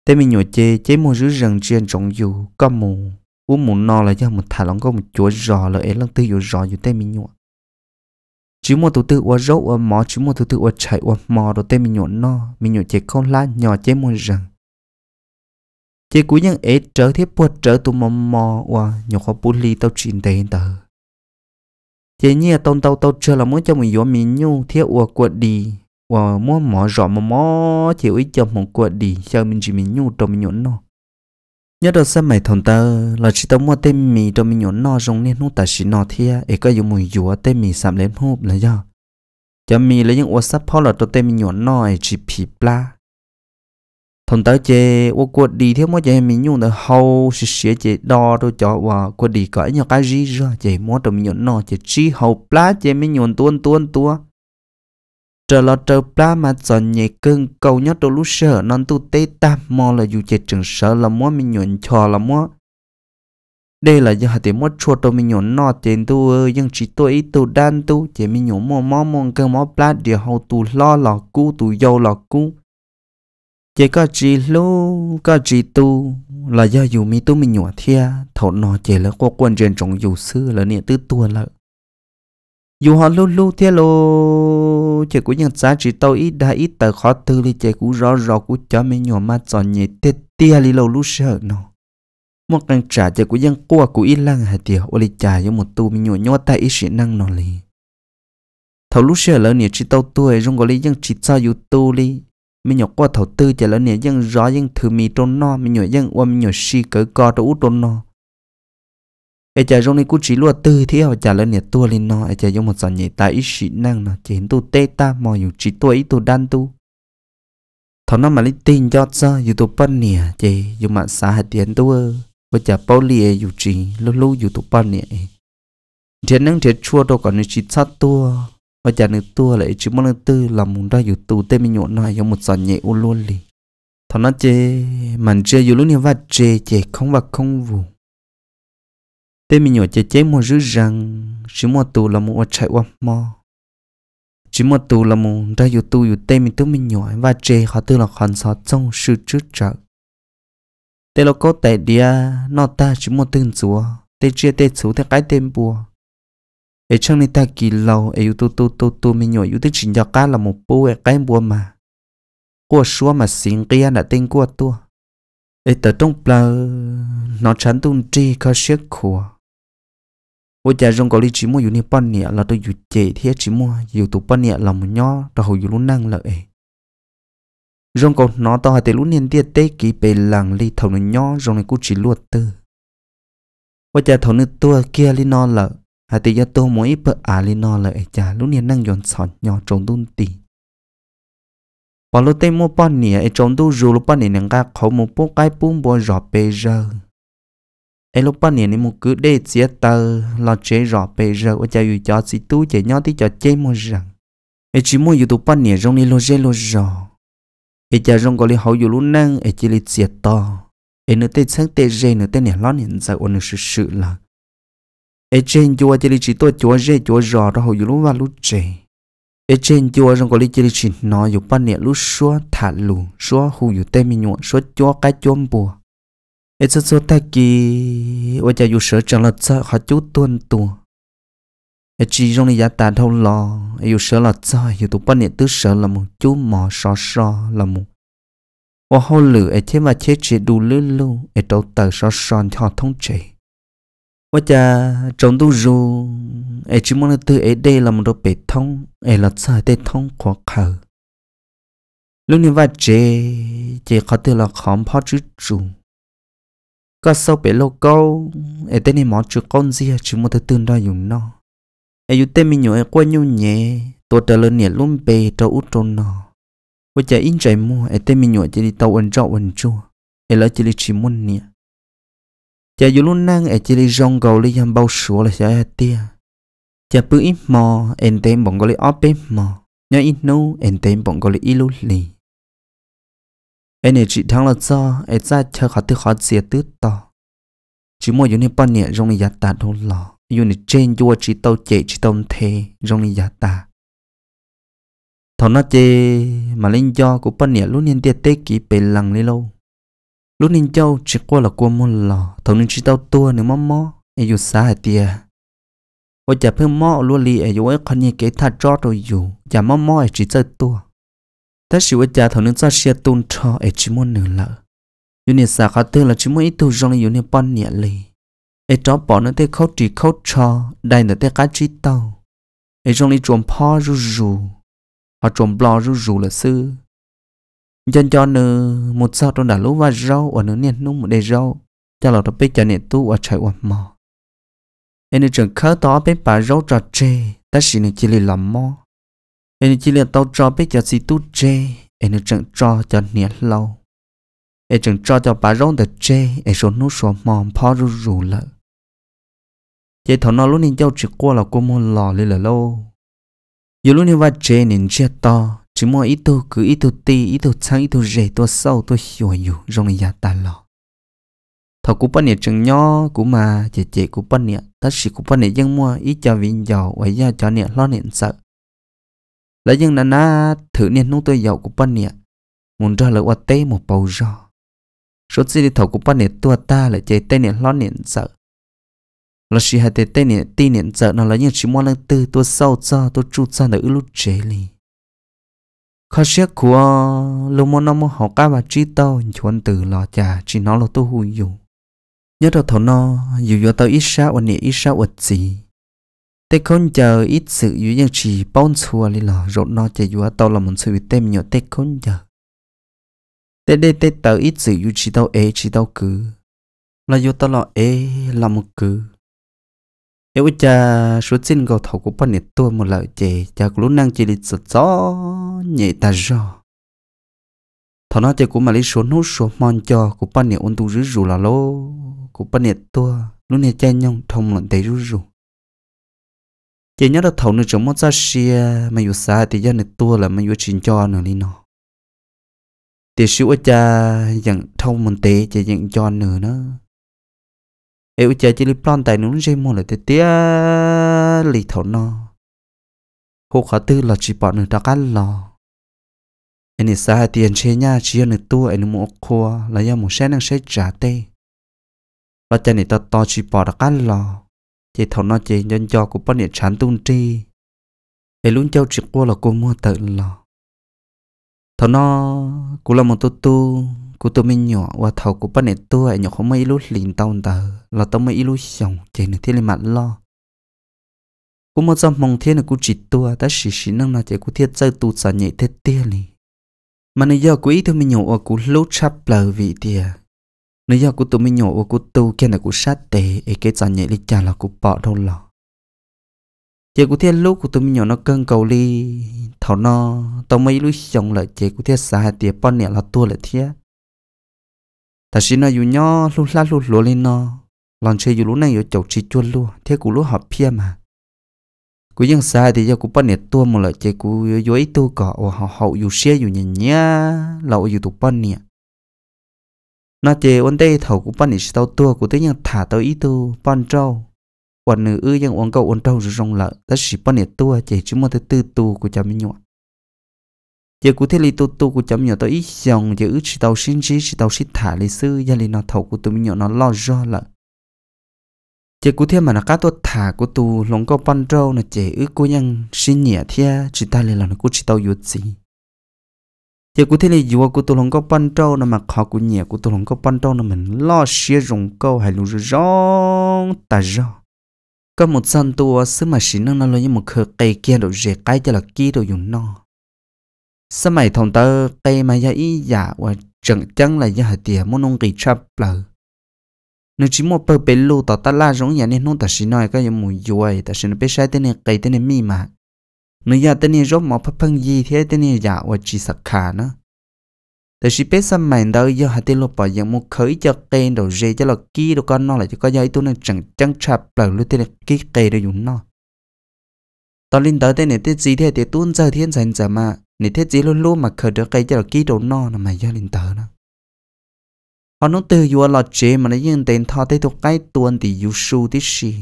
thế mình nhồi chê chế mua rứa rừng trên trồng dù có mù uống mù no là do một thả lỏng có một chúa rò là ấy lần tư dù rò dù thế mình nhỏ chỉ mua tụ tư qua rốt qua mò chỉ mua tụ tư qua chạy qua mò rồi thế mình nhỏ no mình nhỏ chê con lá nhỏ chế mua rừng chế cuối nhân ấy trở thiết bột trở tụ mò mò qua nhỏ khó bút ly tao trình tế tờ chế nhia tông tao tao chưa là muốn cho mình yếu mình nhu thiết qua quật đi và mua mỏ rõ mà mỏ chỉ ý cho một quả đi cho mình chỉ mình nhu trong mình nhốn nó nhớ đâu sao mày thằng ta là chỉ tao mua tem mì trong mình nhốn nó rong nên nó ta chỉ nó thia ấy có dùng mùi dùa tem mì sạm lên hộp là do cho mì lấy những whatsapp họ là tao tem mình nhốn nó chỉ phì pla thằng ta chơi ô quả đi theo mua chơi mình nhung là hầu xí xí chơi đo đâu cho và quả đi có nhiều cái gì rồi chơi mua trong mình nhốn nó chê chi hầu pla chơi mình nhốn tuôn tuôn tuôn trở lọt trở ba mà giờ nhẹ cưng câu nhớ đồ lúc sợ nón tu tế ta mò là dù chạy trường sợ là mua mình nhuận trò là mua đây là do hạt tiền mua chua tôi mình nhuận nọ tiền tu ơi nhưng chỉ tôi ít tu đan tu chỉ mình nhuận mua mò mong cơm mò pla điều hậu tu lo lọ cu tu dâu lọ cu chỉ có chỉ lu có chỉ tu là do dù mi tu mình nhuận thia thầu nọ chỉ là qua quân truyền trọng dù xưa là niệm tư tu là dù họ lu lu thế lô chế của nhân giá chỉ tao ít đã ít tờ khó tư li chế của rõ rõ của cho mấy nhỏ mà chọn nhẹ tê tia li lâu lu sợ nó một càng trả chế của dân qua của ít lăng hạt tiểu ô li trả cho một tu mình nhỏ nhỏ tại ít sĩ năng nó li thầu lu sợ lỡ nè chỉ tao tuổi rung gọi li dân chỉ sao dù tu li mình nhỏ qua thầu tư chế lỡ nè dân rõ dân thử mì trôn no mình nhỏ dân qua mình nhỏ si cỡ co đâu út trôn no ai chả rong này cũng chỉ luôn tư thế họ chả lên nhà tua lên nó ai chả giống một sàn nhảy ta ít xịn năng nó chỉ tu tê ta mò dù chỉ tua ít tu đan tu thằng nó mà lấy tiền cho sa dù tu bận nè chỉ dù mà xã hạt tiền tu ơ bây giờ bao lìa dù chỉ lú lú dù tu bận nè thiên năng thiên chua đâu còn chỉ sát tua bây giờ nữa tua lại chỉ muốn tư làm muốn ra dù tu tê mình nhộn này giống một sàn nhảy u luôn đi thằng nó chê mình chơi dù lúc này vắt chơi chê không vắt không vùng tên mình nhỏ chế chế mua rứ rằng chỉ mua tù là mua chạy qua mò chỉ mua tù là mua ra dù tù dù tên mình tụi mình nhỏ và chế họ tự là hoàn sọ trong sự trước trợ tê lo có tại địa nó ta chỉ mua tên chúa tê chia tê chú tê cái tên bùa ở trong này ta kỳ lâu ở tu tu tu tu mình nhỏ yêu tê chỉ cho cá là một bùa cái bùa mà qua số mà xin kia là tên của tôi ở tờ trong bờ nó chán tung tri có siết khua ô cha rong có lý chỉ mua yuni pan nè là tôi yut chế thế chỉ mua yut tu pan nè là một nhó luôn năng lợi rong có nó tao hai tê luôn niên tiết tê kí bề làng li thầu nó nhó này cũng chỉ luột tư ô cha thầu nước tua kia li nó lợi hai tê gia mỗi bờ à li nó lợi cha luôn niên năng dọn sọt nhỏ trồng đun tì và lúc tê mua pan nè trồng đun rù lúc pan nè ngang ga một bó cái bún bò rọp bê rơ ai lúc ban nè một cứ để chia tờ lo chế rõ bây giờ ở dù cho sĩ tú chế nhau thì cho chế một rằng ai chỉ muốn youtube ban nè rong này lo chế lo rõ ai chơi rong có lý hậu dù youtube năng ai chỉ lý chia to ai nữa tên sáng tên rê nữa tên nè lo nè giờ ôn sự sự là ai trên chùa chỉ lý chỉ tôi chùa rê chùa rõ đó hậu dù youtube và lúc chế ai trên chùa rong có lý chỉ lý chỉ nói youtube ban nè lúc xóa thả lù xóa hù youtube mi nhọn xóa chó cái chôm bùa ấy cho số ta kỳ ôi cha dù sợ chẳng là sợ họ chú tuân tù ấy chỉ trong này giá tàn thâu lò ấy dù sợ là sợ dù tụ quan niệm tứ sợ là một chú mò sò sò là một và hô lử ấy thế mà chết chỉ đủ lư lưu ấy đầu tờ sò sò họ thông chỉ ôi cha trong tu ru ấy chỉ muốn là từ ấy đây là một đồ bể thông ấy là sợ đây thông khó khờ lúc này vài chế chế khó từ là khó phó chữ trùng ก็สอบไปโลกเอเตนี่หมอจุก้นเสียชิมตตื่นได้อยู่นอเออยู่เตมีอยู่เอกว่าอยู่เย่ตัวเตลเนี่ยลุ่มเปตัวอุตรนอว่าจะอินใจมัวเอเตมีอยู่จะดีตัวอันเจ้าอันจัวเอแล้วจะดีชิมุนเนี่ยจะอยู่ลุ่นนั่งเอจะดีรองเกาเลยยังเบาสัวเลยจะเตียจะปื้ออิมมอเอ็นเต็มบงก็เลยอ้อเป๊มมอเนี่ยอินโนเอ็นเต็มบงก็เลยอีลุ่นลี anh ấy chỉ thắng là do ấy ra chơi khó tự khó dễ tự to chỉ mỗi những bao nhiêu trong nhà ta đâu lò những trên vua chỉ tàu chạy chỉ tàu thề trong nhà ta thằng nó chơi mà lên do của bao nhiêu lúc nên tiệt tê kỹ bề lằng lên lâu lúc nên châu chỉ qua là qua môn lò thằng nên chỉ tàu tua nếu mắm mó ấy dù xa hay tia và chả phim mó luôn li ấy dù ấy con như cái thà trót rồi dù chả mắm mó ấy chỉ chơi tua ta chỉ với cha thằng nước cha xe tôn cho ấy chỉ muốn nửa lợ yêu niệm xả khá tư là chỉ muốn ít tu rong yêu niệm bán nhẹ lì ấy cho bỏ nó thế khâu chỉ khâu cho đây nó thế cá chỉ tàu ấy rong đi chuồng po rú rú họ chuồng bò rú rú là sư dân cho nơ một sao trong đà lũ và rau ở nửa niệm nung một đầy rau cho lọ tập biết cho niệm tu ở chạy ở mò ấy nửa trường khớ to biết bà rau trò chê ta chỉ niệm chỉ lì làm mò em chỉ là tao cho biết cho si tu chê em chẳng cho cho nhẹ lâu em chẳng cho cho bà rong để chê em số nút số mòn phò rù rù lợ chị thằng nó lúc nên cháu chỉ qua là cô muốn lò lên là lâu giờ lúc nên vay chê nên chê to chỉ mua ít tu cứ ít tu tì ít tu sáng ít tu rể tu sâu tu hiểu hiểu rong này ta lò thọ cú bắn nhẹ chừng nhỏ cú mà chị chị cú bắn nhẹ tất sĩ cú bắn nhẹ dân mua ít cho vinh giàu vậy giờ cho nhẹ lo nhẹ sợ lấy những nana na thử niên nung tôi giàu của bạn nè muốn ra lời qua tê một bầu gió số chỉ đi thầu của bạn nè tua ta lại chạy tê nè lo nè sợ là chỉ hai tê tê nè tê nè sợ nó là những chỉ muốn lên tư tua sau cho tua chu ra nữa lúc chế li khó xét của lúc mua nó mua học cá và trí tao chuẩn từ lò trà chỉ nó là tôi hùi dụ nhớ đầu thầu nó dù vô tao ít sao anh nè ít sao ật gì Tê khôn chờ ít sự yếu dân chỉ bón xua lì lò rốt nó chờ yếu tao là một sự tem nhỏ tê khôn chờ. Tê đê tê tờ ít sự yếu chỉ tao ế chỉ tao cứ. Là yếu tao là ế là một cứ. Ê ôi chà, số xin gầu thầu của bọn nít tôi một lợi chè, chà của lúc năng chỉ lịch sử gió nhẹ ta gió Thọ nó chè của mà lý số nốt số mòn cho của bọn nít ôn tu rứ rù là lô, của bọn nít tôi, lúc này chè nhông thông luận tế rú rù chỉ nhớ được thấu nữa chống mất ra xia mà yêu xa thì giờ này tua là mà yêu chín cho nữa đi nọ, thì siêu ở cha dặn thâu mình tế chỉ dặn cho nữa nó yêu cha chỉ lấy plan tài nó dây mua lại thì tía lì thấu nó hồ khả tư là chỉ bỏ nữa đã cắt lò anh xa tiền chế nha chỉ nữa tua anh muốn khua là do một xe đang xe trả tê và cha này ta to chỉ bỏ đã cắt lò chỉ thầu nó chỉ nhân cho của bọn nhiệt chán tung tri để luôn châu chuyện qua là cô mua tự lò thầu nó cũng là một tu tu của tôi mình nhỏ và thầu của bọn nhiệt tu ấy nhỏ không mấy lúc lìn tao tờ là tao mấy lúc sống chỉ nữa thế là mặt lo cú một trăm mong thiên là cú chỉ tua ta chỉ chỉ năng là chỉ cú thiết chơi tu sợ nhẹ thế tia lì mà nếu giờ cú ý thôi mình nhỏ ở lúc lút lời vị tia nếu giờ của tôi mình nhổ của tôi kia này của sát tệ ấy cái giàn nhảy đi chả là của bỏ đâu lọ chị của thiên lúc của tôi mình nhổ nó cơn cầu ly thảo nó tao mới lúc xong lại chị của thiên xa tiệt bọn nè là tua lại thiên thật sự nó dù nhó luôn lá luôn lúa lên nó lần chơi dù lúc này dù chậu chỉ chuôn luôn thế của lúc học pia mà cú dân xa thì do cú bắt nẹt tua một lợi chơi cú dối tu cọ và hậu dù xe dù nhẹ nhẹ lậu dù tụ bắt nẹt nó chế ôn tê thầu của bắn ít tàu tua của tới nhưng thả tàu ít tu bắn trâu quần nữ ư nhưng ôn cầu ôn trâu rồi rong lợ ta chỉ bắn ít tua chỉ chúng một thứ tư tu của chấm mình nhọ chỉ cụ thể li tu tu của chấm mình nhọ tao ít dòng chỉ ư chỉ tàu sinh chỉ chỉ tàu xin thả li sư gia li nó thầu của tụi mình nhọ nó lo do lợ chỉ của thể mà nó cá tôi thả của tu lòng cầu bắn trâu là chỉ ư cô nhân sinh nhẹ thia chỉ ta li là nó cũng chỉ tàu yết gì thì cụ thể là dù cụ tôi không có ban trâu nó mà khó cụ nhẹ cụ tôi không có ban trâu nó mình lo xia rồng câu hay lũ rong ta rong có một sân tua sứ mà xí năng nó lo như một khờ cây kia đồ rẻ cái cho là kia đồ dùng nó sứ mày thòng tơ cây mà ya ý giả dạ và chẳng chẳng là ya hạt tiền muốn nông kỳ chắp lờ nếu chỉ một bờ bể lô tao ta la rong nhà nên nông ta xin nói cái gì mùi vui ta xin nó bé sai tên này cây tên này mi mà nếu giờ tên này rốt mà phát phân gì thì tên này giả và chỉ sạc khả nữa tại chỉ biết sao mày đâu giờ hạt tiền lột bỏ dạng một khởi cho cây đầu rê cho là kia đồ con nó lại cho có giấy tôi nên chẳng chẳng chạp là lúc tên này kia cây đồ dùng nó tao linh tới tên này tết gì thế thì tuôn giờ thiên dành giờ mà này tết gì luôn luôn mà khởi được cây cho là kia đồ nó là mày giờ linh tới nó họ nó từ vừa lọt chế mà nó yên tên thọ tới thuộc cái tuôn thì dù su tí xì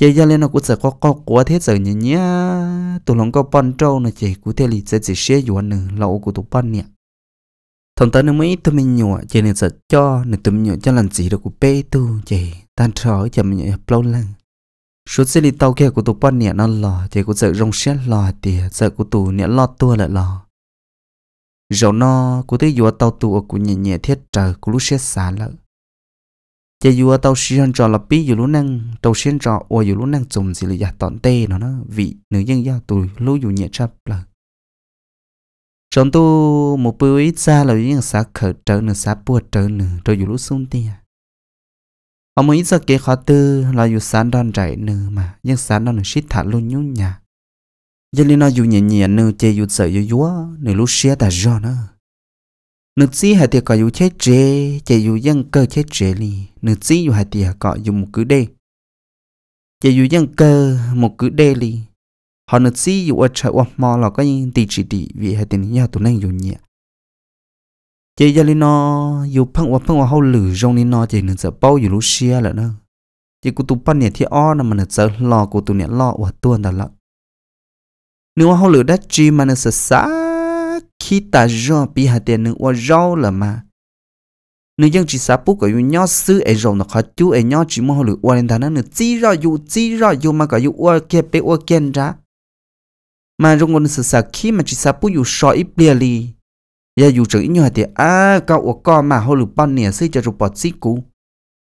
chị gia lên nó cũng sợ có có quá thế giờ nhỉ nhá tụi lòng có bắn trâu nó chị cũng thế lì sẽ chỉ xe dù nữa lậu của tụi bắn nè thằng ta nó mấy tụi mình nhọ chị nên sợ cho nên tụi mình nhọ cho làm gì được của bé tu chị tan trò chị mình nhọ lâu lắm suốt sẽ đi tàu kia của tụi bắn nè nó lò chị cũng sợ rong xe lò thì sợ của tụi nè lo tua lại lò rồi nó cũng thấy dù tàu tụi của nhẹ nhẹ thiết trời của lúc xe xả lợi chỉ vừa tàu xuyên trò là pi vừa lúc năng tàu xuyên trò ô vừa lúc năng dùng gì là giả tọn tê nó nó vị nữ nhân giao tụi lúc dù nhẹ chấp là trong tôi một bữa ít xa là những xã khởi trở nữa xã bùa trở nữa rồi dù lúc xuống tia à. ông mới ít giờ kế khó tư là dù sáng đòn rải nữa mà nhưng sáng đòn shít thả luôn nhún nhà giờ lên nó dù nhẹ nhẹ nữa chơi dù sợ dù yếu nữa lúc xé ta gió nữa nữ sĩ hạt tiệt có dù chết chế chế dù dân cơ chết chế li nữ sĩ dù hạt tiệt có dù một cứ đê chế dù dân cơ một cứ đê li họ nữ sĩ dù ở chợ ông mò là có những tỷ chỉ tỷ vì hạt tiệt nhà tụi nên dù nhẹ chế gia li nó dù phăng qua phăng qua hậu lử rong li nó chế nữ sợ bao dù lúc xia là nó chế cụ tụi pan nhẹ thì o là mà nữ sợ lo cụ tụi nhẹ lo và tuôn đã lận nếu hậu lử đất chi mà nữ sợ xã khi ta do bị hạt tiền nương qua rau là mà nương dân chỉ sắp bút cái nhau sư ở rồi nó khó chú ở nhau chỉ mua lửa qua thằng nó chỉ ra dù chỉ ra dù mà có dù qua kia bé qua kia ra mà trong ngôn sự sa khi mà chỉ sắp bút dù sợ ít bia li giờ dạ dù chẳng ít nhau thì à cậu của con mà hồi lửa bao nè sư cho rồi bỏ xí cũ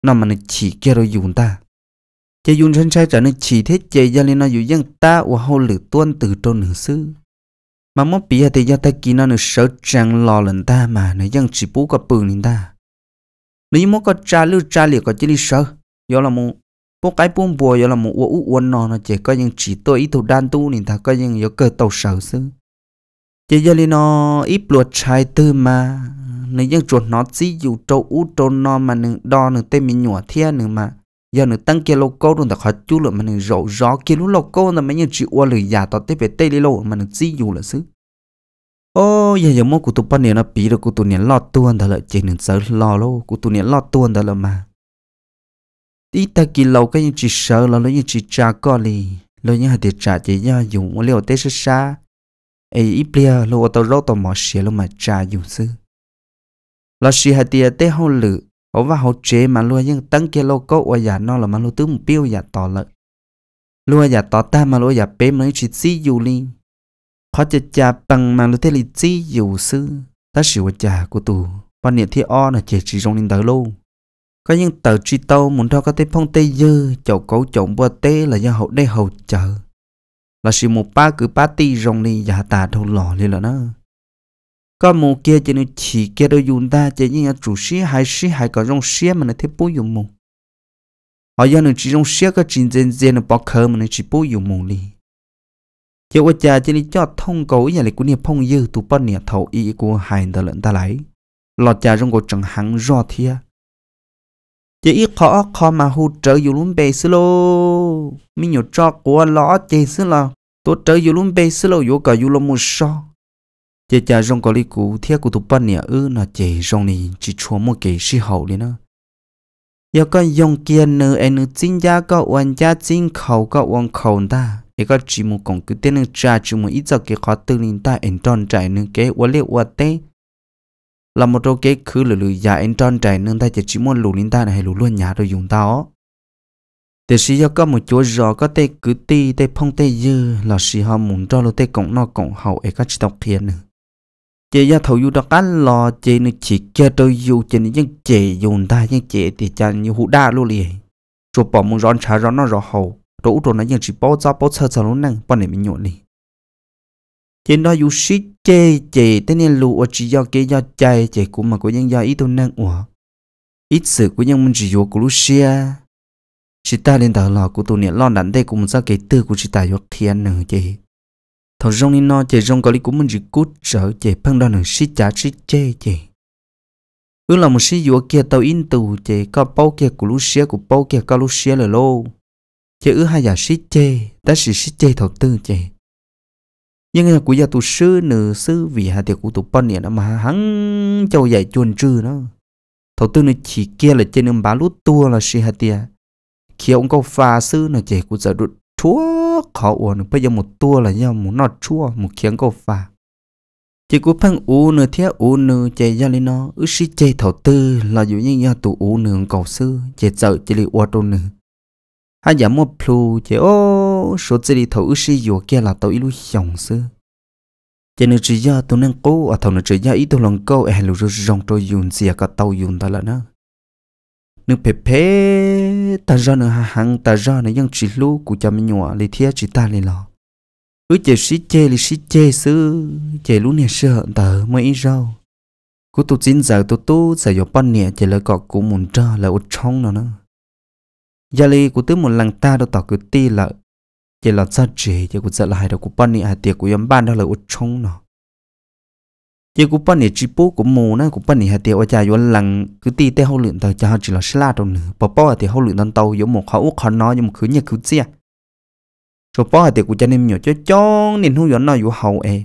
nó mà nó chỉ kêu rồi dùng ta chỉ dùng chân trai trở nên chỉ thế chơi gia dạ lên nó dù dân ta và hồi lửa tuân từ trong nửa sư mà mong bia thì gia ta kỹ năng sở trang lò lần ta mà nó dân chỉ bố có bừng lên ta nếu mà có cha lưu cha liệu có chỉ lý sợ do là mong bố cái buông bùa do là mong uo uo uo nó nó chỉ có những chỉ tôi ít thủ đan tu nên ta có những yếu cơ tàu sở sư chỉ do lý nó ít luật trái tư mà nếu dân chuột nó chỉ dụ trâu ú trâu nó mà nương đo nương tên mình nhỏ thiên nương mà giờ nữa tăng kia lâu câu rồi ta khó chú lượm mình rộ rõ kia lúc lâu câu là mấy như chị ua lời già tao tiếp về tây đi lâu mình chỉ dù là xứ ô giờ giờ mua của tụi bạn nó bị rồi của tụi nó lo tuôn thật là chỉ nên sợ lo lô của tụi nó lo tuôn thật là mà tí ta kia lâu cái như chị sợ là lấy như chị cha co lì lấy như hai trả chỉ do dùng liệu tê sẽ xa ấy ít bia lô tao rót tao mỏ xìa lô mà trả dùng xứ lo xì hạt tiệt tê không lự ở và họ chế mà luôn nhưng tăng kia lô có ở giả nó là mà luôn mục tiêu giả dạ, tỏ lợi luôn giả dạ, tỏ ta mà luôn giả bé mà chỉ xí dù li khó chả chả bằng mà luôn thế li xí dù sư ta sửa chả của tù và niệm thi o là chỉ chỉ trong linh tới luôn có những tờ truy tâu muốn cho các tế phong tê dư chậu cấu chộng bùa tê là do hậu đê hậu chờ là sự một ba cứ ba ti rong đi giả dạ, tà thâu lò lên là nó có một kia chỉ nên chỉ kia đâu dùng ta chỉ như là chủ sĩ hay sĩ hay có rong sĩ mà nó thấy bố dùng mù họ giờ nó chỉ rong sĩ có chính dân dân nó bỏ khờ mà nó chỉ bố dùng mù đi chỉ qua cha chỉ nên cho thông cầu nhà này của nhà phong dư tụ bắt nhà thầu y của hai đợt lợn ta lấy lọt cha rong của chẳng hẳn rõ thia chỉ ít khó khó mà hụt trở dù luôn bề xí lô mình nhổ cho của lõ chê xí lò tôi trở dù luôn bề xí lô dù cả dù lô một sao chỉ cha rong có lý cú thiết của tụ ban nè ư nó chị rong này chỉ chua một cái sĩ hậu đi nữa giờ con dùng kia nữ em nữ chính gia có quan gia chính khẩu có quan khẩu ta ấy có chỉ một công cứ tên nữ cha chỉ một ít giờ cái khó tư linh ta em tròn trải nữ cái quan liệu quan tế là một đôi cái khứ lử lử già dạ em tròn trải nữ ta chỉ muốn lù linh ta này hay lù luôn nhà rồi dùng tao thế sĩ do có một chỗ rõ có tê cứ ti tê phong tê dư là sĩ họ muốn cho lô tê cộng nó cộng hậu ấy các chỉ tộc kia nữa chị ra thầu dù đó cá lo chị nên chỉ kia tôi dù chị nên những chị dùng ta những chị thì chả như hũ đa luôn liền chụp bỏ một rón chả rón nó rõ hầu đủ rồi nó những chỉ bao ra bao sơ sơ luôn năng bọn này mình nhộn đi chị nói dù xí chê chị thế nên lụ ở chỉ do kia do chạy chị cũng mà có những do ý tôi năng ủa ít sự của những mình chỉ dù của Lucia chị ta lên tàu lò của tôi nè lo đắn đây cũng sao cái tư của chị ta vô thiên nữa chị thọ rong ni no chè rong có lý của mình chỉ cút sợ chè phân đo nằng xí chả xí chê chè ước là một xí dùa kia tàu in tù chè có bao kia của lúc xía của bao kia có lúc xía là lô chè ước hai giả xí chê đã xí xí chê thọ tư chè nhưng mà của gia tù sư nữ sư vì hà tiệc của tụ bọn nè mà hắn châu dạy chuồn trừ nó thọ tư nó chỉ kia là trên ông bá lút tua là xí hà tia khi ông có pha sư nó chè của giờ đụt chúa khó uổng bây giờ một tua là do một nọt chua một kiếng cầu phà chỉ cú phăng u nửa thế u nửa chạy ra lên nó ứ si chạy thầu tư là dụ như nhà tụ u nửa cầu sư chạy sợ chỉ li u trôn nửa hai giả một plu chạy ô số chỉ li thầu ứ sĩ dụ kia là tàu ilu sòng sư chạy nửa chỉ ra tụ năng cố ở à thầu nửa chỉ ra ít tụ lòng câu eh lù rong trôi yun xìa cả tàu yun ta là đó nếu phê phê ta do nữa hàng ta do nữa dân chỉ lu của cha mình nhỏ lì thia chỉ ta lì lò cứ chè sĩ chè lì sĩ chè sư chè lu nè sợ tờ mới ít rau cú tu chín giờ tu tu giờ yo ban nè chè lỡ cọ cũng muốn cho là út trong nó nữa gia lì cú tứ một lần ta đâu tỏ cứ ti là chè là ra chè chè cú giờ là hai đâu cú ban nè hai tiệc của yếm ban đó là út trong nó giờ cũng bận này chỉ bố của mù nó cũng bận này hạt tiêu ở nhà vô lăng cứ ti tê hậu lượng tàu cho chỉ là xí la trong nửa bỏ bỏ hạt tiêu hậu lượng tàu tàu giống một khẩu khó nói giống một khứ nhà khứ chia rồi bỏ hạt tiêu của cha nên nhiều cho cho nên hữu nó vô hậu ấy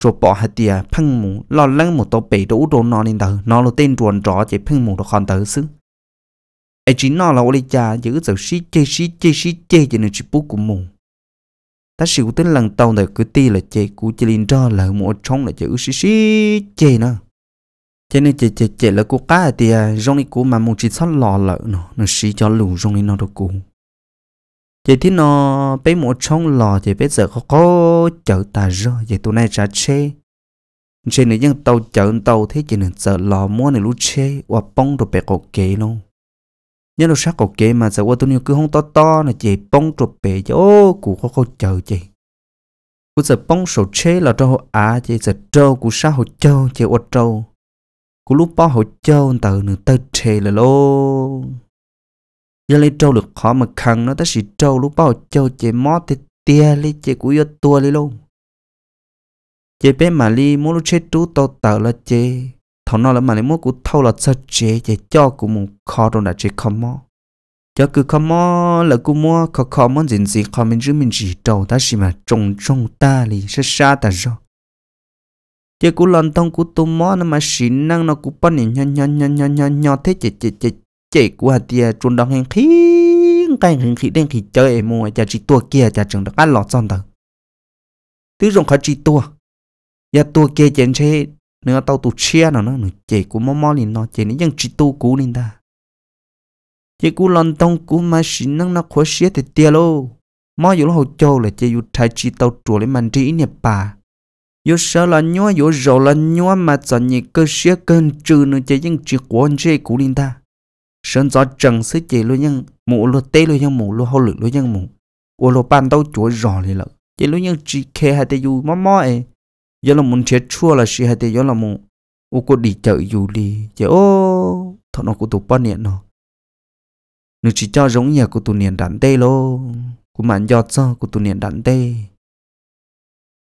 chỗ bỏ hạt tiêu à, phăng mù lo lắng một tàu bể đổ đồ nó nên tàu nó là tên ruồn rõ chỉ phăng mù đồ còn tàu xứ ấy chỉ nó là ô lý cha giữ giờ xí chê xí chê xí chê cho nên chỉ bố của mù ta sĩ của lần tàu này cứ ti là chê của chê linh cho là một trong là chữ xí xí chê nó cho nên chê chê chê là cô cá thì à, rong đi cô mà một chỉ sót lò lợ nó nó xí cho lù rong đi nó đâu cũ chê thì nó bé một trong lò chê bé giờ có có chở ta rồi vậy tối nay ra chê chê này nhưng tàu chở tàu thế chê này giờ lò mua này lú chê và bông rồi bé cổ kế luôn nhớ lúc sát cột chị mà sợ qua tôi nhiều cứ không to to là chị bông trộp bể chỗ cụ khó khó chờ chị cụ sợ bông sổ chế là trâu à chị sợ trâu cụ sa hồ châu chị ô trâu cụ lúc bao hồ châu tờ nửa tơ chế là lô giờ lấy trâu được khó mà khăn nó ta xì trâu lúc bao châu chị mót thì tia lấy chị cụ yêu tua lấy luôn chị bé mà ly muốn lúc chế trú to tờ là chị thằng nó là mà nếu cú thâu là sao chế chế cho cú muốn khó rồi là chế không mò cho cứ không mò là cú mua khó khó muốn gì gì khó mình chứ mình chỉ trâu ta chỉ mà trồng trồng ta lì xa xa ta rồi chứ cú lần tông cú tu mua nó mà xin năng nó cú bắn nhảy nhảy nhảy nhảy nhảy nhảy nhon thế chế chế chế chế cú hạt tia trốn đóng hàng khí cái hàng khí đen khí chơi mua chả chỉ tua kia chả chừng được ăn lọt xong tờ tứ dùng khó chỉ tua giờ tua kia chén chế nữa tàu tụt chia nó nó chạy của mò mò liền nó chạy nó vẫn chỉ tu cũ nên ta chỉ cũ lần tông cũ mà xin năng nó khó xía thì tiệt luôn, mò dù hồi châu là chạy dù thay chỉ tàu trụ lấy mình chỉ nhập bà dù sợ là nhua dù rầu là nhua mà chẳng nhị cơ xía cơn trừ nó chạy vẫn chỉ quan anh chị cũ nên ta sơn gió trần sẽ chạy luôn nhưng mù luôn tê luôn nhưng mù luôn hậu lực luôn nhưng mù ô lô ban tàu chúa rò liền lợ chạy luôn nhân chỉ khe hai tay dù mò mò ấy giờ là muốn chết chua là xí hay thì giờ là muốn u cô đi chợ dù đi giờ ô thọ nó cũng tụ bao nhiêu nó nếu chỉ cho giống nhà của tụ niệm đản tê lô cô mặn giọt sao của tụ niệm đản tê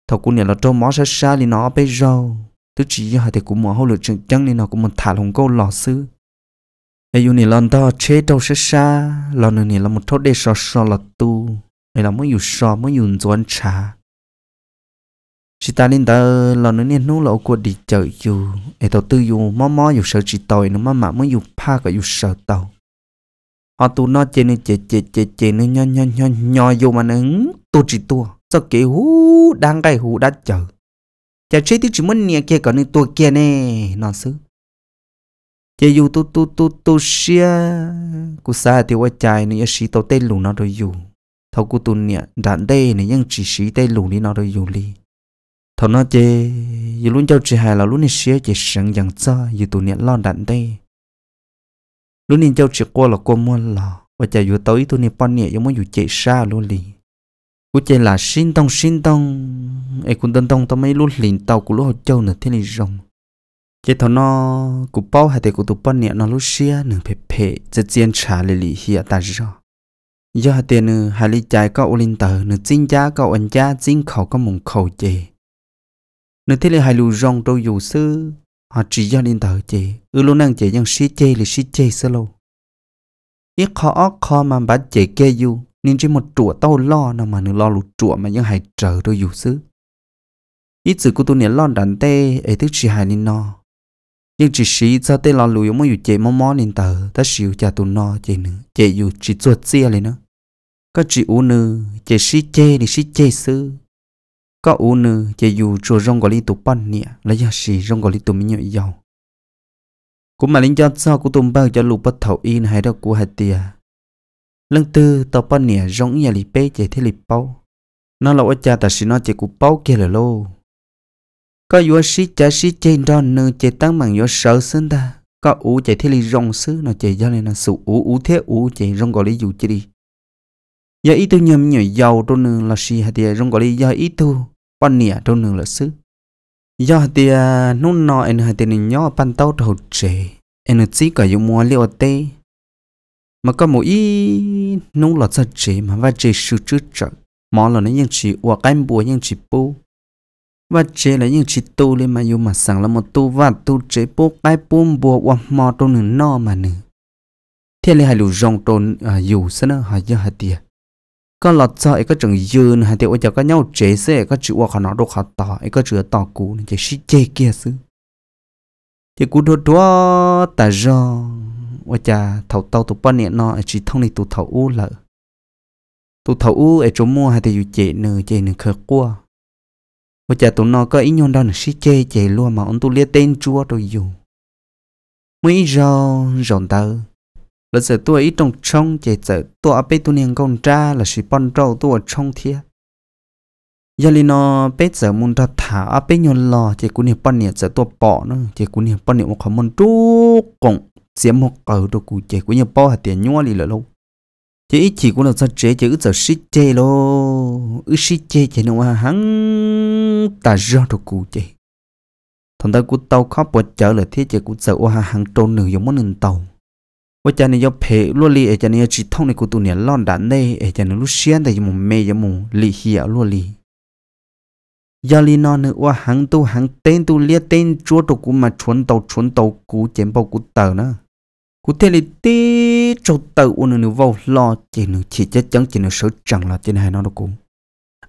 thọ cô niệm là trâu mỏ xa xa thì nó bây giờ tức chỉ hay thì cũng mỏ hậu lực trường chân nên nó cũng muốn thả lồng câu lò sư ai u nè lần đó chết đâu xa xa lần này là một thốt đề sò sò là tu này là muốn yêu sò muốn yêu doan trà chỉ ta linh ta là nó nên nô là của đi chợ dù để tàu tư dù mò mò dù sợ chỉ tàu nó mà mà mới dù pa cả dù sợ tàu họ tụ nó chơi nên chơi chơi chơi chơi nên nho nho nho nho dù mà nó tụ chỉ tua cho kế hú đang cái hú đã chợ chả chơi thì chỉ muốn nghe kia còn nên tua kia nè nó xứ chơi dù tu tu tu tu xia cú xa thì qua chạy nên xí tàu tên lù nó rồi dù thâu cú tu nè đạn đây này nhưng chỉ xí tên lù đi nó rồi dù li thầu nó chê dù luôn cháu chỉ hài là luôn nên xía chỉ sáng dặn cho dù tụi nhện lo đạn đây luôn nên cháu chỉ qua là qua mua lò và chả dù tối tụi nhện bọn nhện giống muốn dù xa luôn đi, cú chê là xin tông xin tông ai cũng tân tông tao mấy luôn liền tàu của lúc họ châu nữa thế này rồng chế thằng nó cũng bao hay thì cụ tụ bọn nhện nó luôn xía nửa phê phê จะเจียนชาเลยลีเฮียตาจ้อ giờ tiền nữa hai ly trái có ô linh tờ nữa chính giá có anh giá chính khẩu có mùng khẩu chè nếu thế là hai lù rong trâu dù sư Họ chỉ do nên thở chị Ư lô năng chị dân xí chê là xí chê sơ lâu Ít khó khó mà bà chị kê dù Nên chỉ một chùa tao lo nào mà nữ lo lụt chùa mà dân hài trở trâu dù sư Ít sự của tôi nè lo đàn tê ấy tức chỉ hai nên no Nhưng chỉ xí sao tê lo lùi mà dù chị mò mò nên thở Ta xíu chả tôi no chị nữ Chị dù chỉ chuột xia lên nữa Có chị ú nữ Chị xí chê thì xí chê sư có u nư chỉ dù chỗ rong gọi li tụ bắn nè là giờ xì rong gọi li tụ mình nhớ cũng mà linh cho sao cũng tụm bao cho lụp bắt thầu in hay đâu của hạt tia lần tư tao bắn nè rong nhà li pe chạy thế li bao nó là ở cha ta xí nó chạy của bao kia là lô có u xí cha xí trên đó nư chạy tăng bằng yếu sợ sinh ta có u chạy thế li rong xứ nó chạy ra lên là sụ u u thế u chạy rong gọi li dù chỉ đi giờ ít tôi nhầm nhảy giàu tôi nữ là si hạt tia rong gọi li giờ ít tôi quan nỉa trong nương là sư do thì nút nọ em hai tiền nhỏ pan tao đầu trẻ em chỉ cả dùng mua liệu tê mà có một ý nút lọt ra trẻ mà và trẻ sự chữ chậm mỏ là nó những chỉ hoặc cái bùa những chỉ bù và chế là những chỉ tu lên mà dùng mà sẵn là một tu và tu chế bố cái bùm bùa hoặc mỏ trong nửa nọ mà nửa thế là hai lũ rong trôn à, dù sân ở hai giờ hai tiệt ก็หลอดซอไอ้ก็จังยืนฮะเดี๋ยวจะก็เน่าเจเซ่ก็จือว่าขนาดดกขาต่อไอ้ก็จือต่อกูนี่จะชิเจเกียซื้อเดี๋ยวกูโดดว่าแต่รอว่าจะเท่าเต่าตัวป้อนเนี่ยนอไอ้จีท่องในตัวเท่าอู้เลยตัวเท่าอู้ไอ้จมัวฮะเดี๋ยวเจเนื้อเจเนื้อเคอกัวว่าจะตัวนอก็อีนยนดอนชิเจเจลัวมาอันตัวเลี้ยเต้นจัวตัวอยู่ไม่รอรอนเตอร์ là giờ tôi ít trong trong chạy giờ tôi ở bên tôi niềng con tra là sự bận trâu tôi trong thiệt giờ li nó bên giờ muốn ra thả ở à bên nhau lo chạy cũng niềng bận niệm giờ tôi bỏ nó chạy cũng niềng bận niệm một khẩu môn chút cũng xiêm một cầu đồ cụ chạy cũng niềng bỏ hạt tiền nhua li là lâu chỉ ít chỉ cũng là sao chế chỉ ít giờ chế lo ít xí chế chạy nó hắn ta do đồ cụ chạy thằng ta cũng tàu khó bỏ chở là thế chạy cũng giờ ô hàng trôn nửa giống món nền tàu ว่าจะเนี่ยเพลัวลีเอจะเนี่ยจิตท่องในกูตุเนี่ยล่อนดันได้เอจะเนี่ยลุเชียนแต่ยมุมเมยมุมลีเฮียลัวลียาลีนอนเนื้อว่าหังตูหังเต้นตูเลียเต้นจัวตัวกูมาชวนเตาชวนเตากูเจมเปากูเตานะ กูเทลิตีจดเตาอุนเนื้อว่าวลอเจนึฉีเจจังเจนึเสือจังละเจนหายนอนกู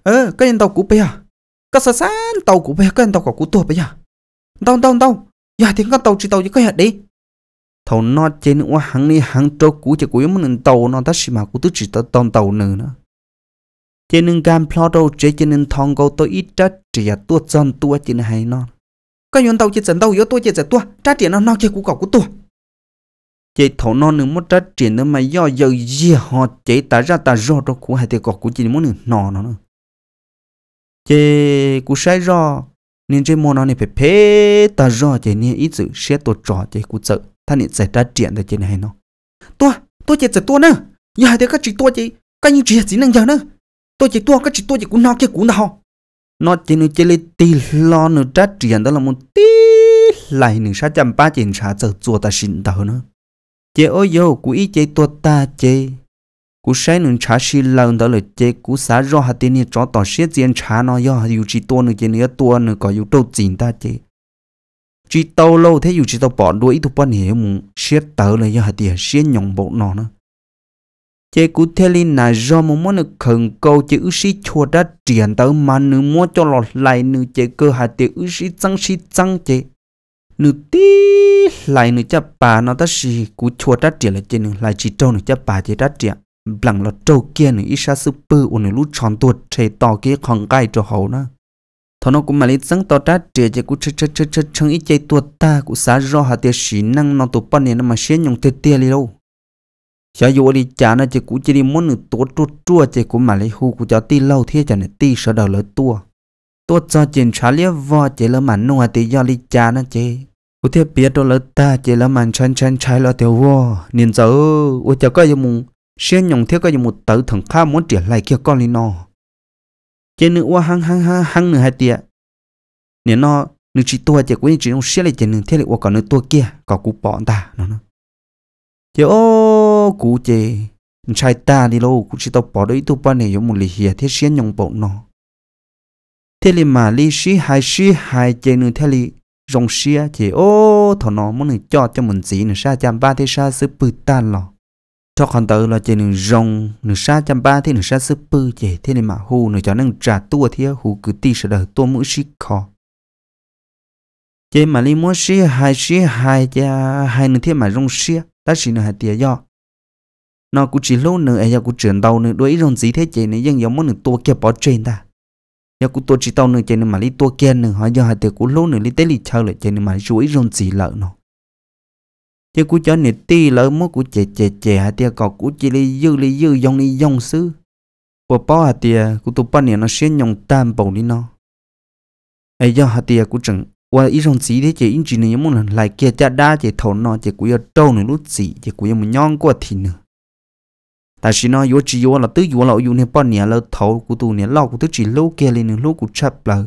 เออก็ยังเตากูไปอ่ะก็สะสานเตากูไปก็ยังเตากับกูตัวไปอ่ะเตาเตาเตาอย่าทิ้งกันเตาจีเตาอย่าก็อย่าดิ thầu nó trên quá hẳn đi hẳn trâu cũ chỉ cũ mình tàu nó ta xí mà cú tức chỉ ta tông tàu nữa nữa trên nên cam plot đâu chế trên nên thong câu tôi ít trách chỉ là tua chân tua trên hay nó cái nhóm tàu chỉ dẫn tàu yếu tua chỉ dẫn tua trách tiền nó nó chỉ cú cọc cú tua chế thầu nó nữa mất trách tiền nữa mà do giờ gì họ chế ta ra ta do đâu cũ hay thì cậu cũ chỉ muốn nó nó nữa chế cũ sai do nên chế mô nó này phải phê ta do chế nên ít sự sẽ tổ trò chế cú sợ ท่านนี่ใส่ตาเจียนแต่เจนให้เนาะตัวตัวเจ็ดจะตัวเนอะอย่าเดี๋ยวก็จีตัวจีก็ยังจีสีนั่งยาวเนอะตัวจีตัวก็จีตัวจีกูนอกแค่กูนอกนอจีนึงเจลิตีลอนึงตาเจียนแต่ละมุนตีไหลหนึ่งชาจำป้าเจนชาจะจัวตาสินเต่าเนอะเจ้โอโยกูอีเจตัวตาเจกูใช้หนึ่งชาชิลาอันเดอเลยเจกูสารอหัดเนี่ยจอต่อเสียเจียนชาเนาะย่ออยู่จีตัวหนึ่งเจเนื้อตัวหนึ่งก็อยู่โตจีนตาเจ chỉ tàu lâu thế dù chỉ tàu bỏ đuổi thu bọn hiểu mù xiết tàu là do hạt tiền xiết nhộng bộ nó nữa chế cú thế linh là do một món được khẩn cầu chữ ư sĩ chùa đã triển tới mà nữ mua cho lọt lại nữ chế cơ hạt tiền ư sĩ tăng sĩ tăng chế nữ tí lại nữ cha bà nó ta sĩ cú chùa đã triển là chế nữ lại chỉ trâu nữ cha bà chế đã triển bằng lọt trâu kia nữ ít sa sư bự ổn nữ lú tròn tuột trẻ tỏ kia khẳng gai cho hậu nữa thọ nó cũng mà lấy răng to trát trẻ chỉ cũng chơi chơi chơi chơi chơi ít chơi tuột ta cũng xả rõ hạt tiền xí năng nó tụt bắn này nó mà xé nhung tê tiệt đi đâu cho dù đi chả nó chỉ cũng chỉ đi muốn nửa tuột tuột chua chỉ cũng mà lấy hù cũng cho ti lâu thế chả này ti sợ đầu lỡ tua tua cho chuyện trả lia vo chỉ lỡ mà nua thì do đi chả nó chỉ cũng thế biết đâu lỡ ta chỉ lỡ mà chăn chăn trái lỡ tiểu vo nên giờ ôi chả có gì mùng xé nhung thế có gì một tử thằng khác muốn trẻ lại kia con đi nọ chế nữ qua hăng hăng hăng hăng nửa hai tia nếu nó nữ chỉ tua chỉ quên chỉ ông xé lại chỉ nữ thế lại qua còn nữ tua kia có cú bỏ ta nó nó chế ô cú chế trai ta đi lâu cú chỉ tao bỏ đôi tu ban này giống một lì hiền thế xé nhung bộ nó thế li mà li xí hai xí hai chế nữ thế li rong xé chế ô thọ nó muốn nữ cho cho mình gì nữ sao chăm ba thế sao sư bự ta lọ cho con tự là chỉ nương rong nương sa chăm ba thì nương sa sấp bư chỉ thế nên mà hù nương cho nương trả tua thì hù cứ ti sợ đời tua mũi xí khó chỉ mà li muốn xí hai xí hai cha hai nương thế mà rong xí ta xí nương hai tia do nó cũng chỉ lâu nương ấy giờ cũng chuyển đầu nương đối rong gì thế chỉ nương dân giống muốn nương tua kia bỏ trên ta giờ cũng tua chỉ tàu nương chỉ nương mà li tua kia nương họ giờ hai tia cũng lâu nương li tế li chơi lại chỉ nương mà chú ý rong gì lợ nó thì cú cho này ti lỡ mốt cú chè chè chè hà tia cọ cú chỉ li dư li dư dòng li dòng xứ của bó hà tia cú tụ bó nè nó sẽ nhông tam bầu đi nó ấy do hà tia cú chừng qua ít trong xí thế chỉ ít chỉ này muốn lại kia cha đa chỉ thầu nó chỉ cú yêu trâu này lúc xí chỉ cú yêu muốn nhon qua thì nữa ta chỉ nói yếu chỉ yếu là tứ yếu là yếu nè bó nè là thầu cú tụ này lau cú tứ chỉ lâu kia lên nè lúc cú chập lại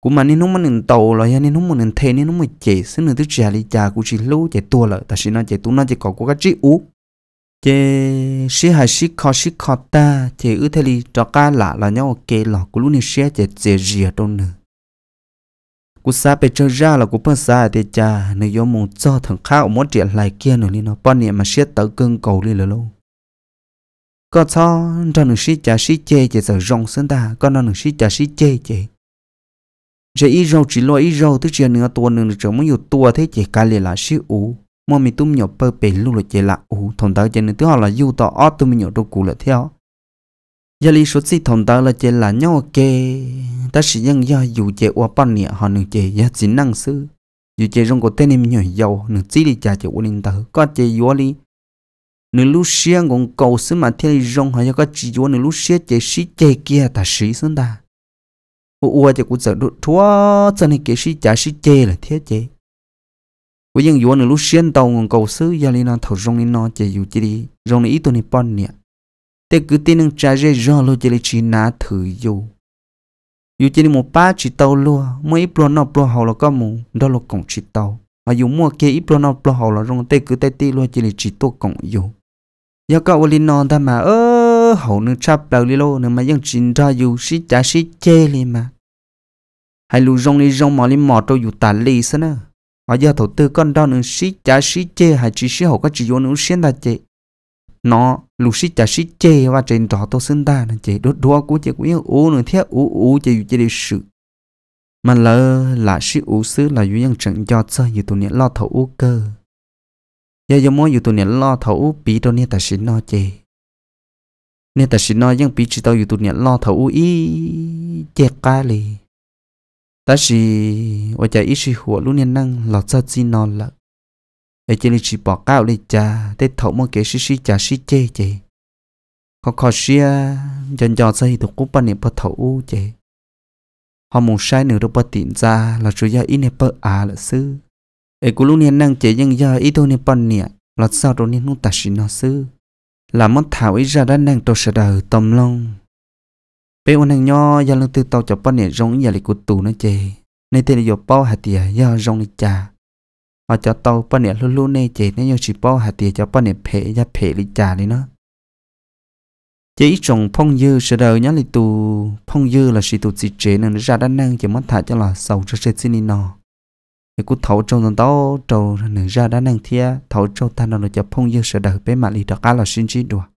cú mà nên nó mà nên tàu rồi nên nó mà nên thế nên nó mà chạy xin nên thứ trả đi trả cú chỉ lâu chạy tua lại ta xin nó chạy tu nó chỉ có cú cái chữ u chế xí hay xí khó xí khó ta chế ư thế li cho cá lạ là nhau kê lọ cú lúc này xé chế chế ở đâu nữa cú xa bị chơi ra là cú bớt xa thì cha nếu do một do thằng khác một chuyện lại kia nữa đi nó bọn niệm mà xé tới cương cầu đi là lâu có cho cho nữ xí cha xí chê chế sợ rong sơn ta có nó nữ xí cha xí chê chế giờ ít rau chỉ lo ít rau tức giờ nửa tua nửa chỗ mới nhiều tua thế chỉ cái là siêu ủ mà mình tung nhiều bơ bể luôn là chỉ là ủ thằng tao cho nữa tức họ là yêu tao ót tụi mình nhiều đồ cũ là theo giờ lý số gì thằng tao là chỉ là nhau kê ta chỉ dân do dù chỉ qua bao nhiêu họ nửa chỉ giờ chỉ năng sư dù chỉ trong có tên em nhiều giàu nửa chỉ đi trả chỉ quân tao có chỉ yếu đi nửa lúc xiang còn cầu sư mà theo rong họ có chỉ yếu nửa lúc xiang chỉ sĩ chơi kia ta sĩ xuống ta u u thì cũng sợ đốt thua chân thì cái sĩ chả sĩ chê là thế chê của dân dùa nữa lúc xuyên tàu ngon cầu sư gia linh thầu rong linh nó chê dù chê đi rong này ít tuần này bon nè thế cứ tin nâng trả rê rõ lô chê lì chỉ ná thử dù dù chê đi một ba chỉ tàu lô mua ít bro nó bro hào là có mù đó là cổng chỉ tàu mà dù mua kia ít bro nó bro hào là rong thế cứ tay ti lô chê lì chỉ tô cổng dù giờ cậu linh nó ta mà ơi hậu nương chắp đầu lì lô nương mà dân chín ra dù sĩ cha sĩ chê li mà hai lù rong li rong mò li mò trâu dù tả li sân à ở giờ thổ tư con đó nương sĩ cha sĩ chê hai chỉ sĩ hậu có chỉ vô nương xuyên ta chê nó lù sĩ cha sĩ chê và trên trò tô xưng ta nương chê đốt đua của chê cũng ú nương thiết ú ú chê dù chê đi sự mà lơ là sĩ ú sứ là dù dân trận cho chơi dù tụ niệm lo thổ ú cơ giờ giờ mỗi dù tụ niệm lo thổ ú bí tụ niệm ta sĩ nó chê nè ta xin nói những bí chỉ tao youtube nhận lo thấu ý chẹt ca lì ta chỉ ở chả ý sự hùa luôn nè năng lọt ra gì nó là ở trên lịch chỉ bỏ cao lì cha để thấu mà kể sĩ sĩ cha sĩ chê chê khó khó sĩ dần dò xây thì tụi cũng bắt nè bắt thầu chê họ muốn sai nửa đâu bắt tiền ra là chủ gia ý niệm bắt à là sư ở cũng luôn nè năng chê những giờ ý thôi niệm bận niệm là sao rồi nên nó ta xin nó sư là món thảo ý ra đã nàng tôi sẽ đờ tâm long bé ôn hàng nho gia lưng tư tàu cho bao nè rong gia lịch của tù nó chê nên tên là bao hạt tìa gia rong đi trà họ cho tàu bao nè luôn luôn nè chê nên nhau chỉ bao hạt tìa cho bao nè phê gia phê đi trà đi nó chỉ trồng phong dư sẽ đờ nhá lịch tù phong dư là sĩ tù chỉ chế nên ra đã nàng cho món thảo cho là sầu cho sẽ xin đi nọ thì cú thấu trong nó tao trâu nửa ra đã năng thia thấu trâu ta nó là chập phong dương sợ đời bé mà lì đó cá là sinh chi đùa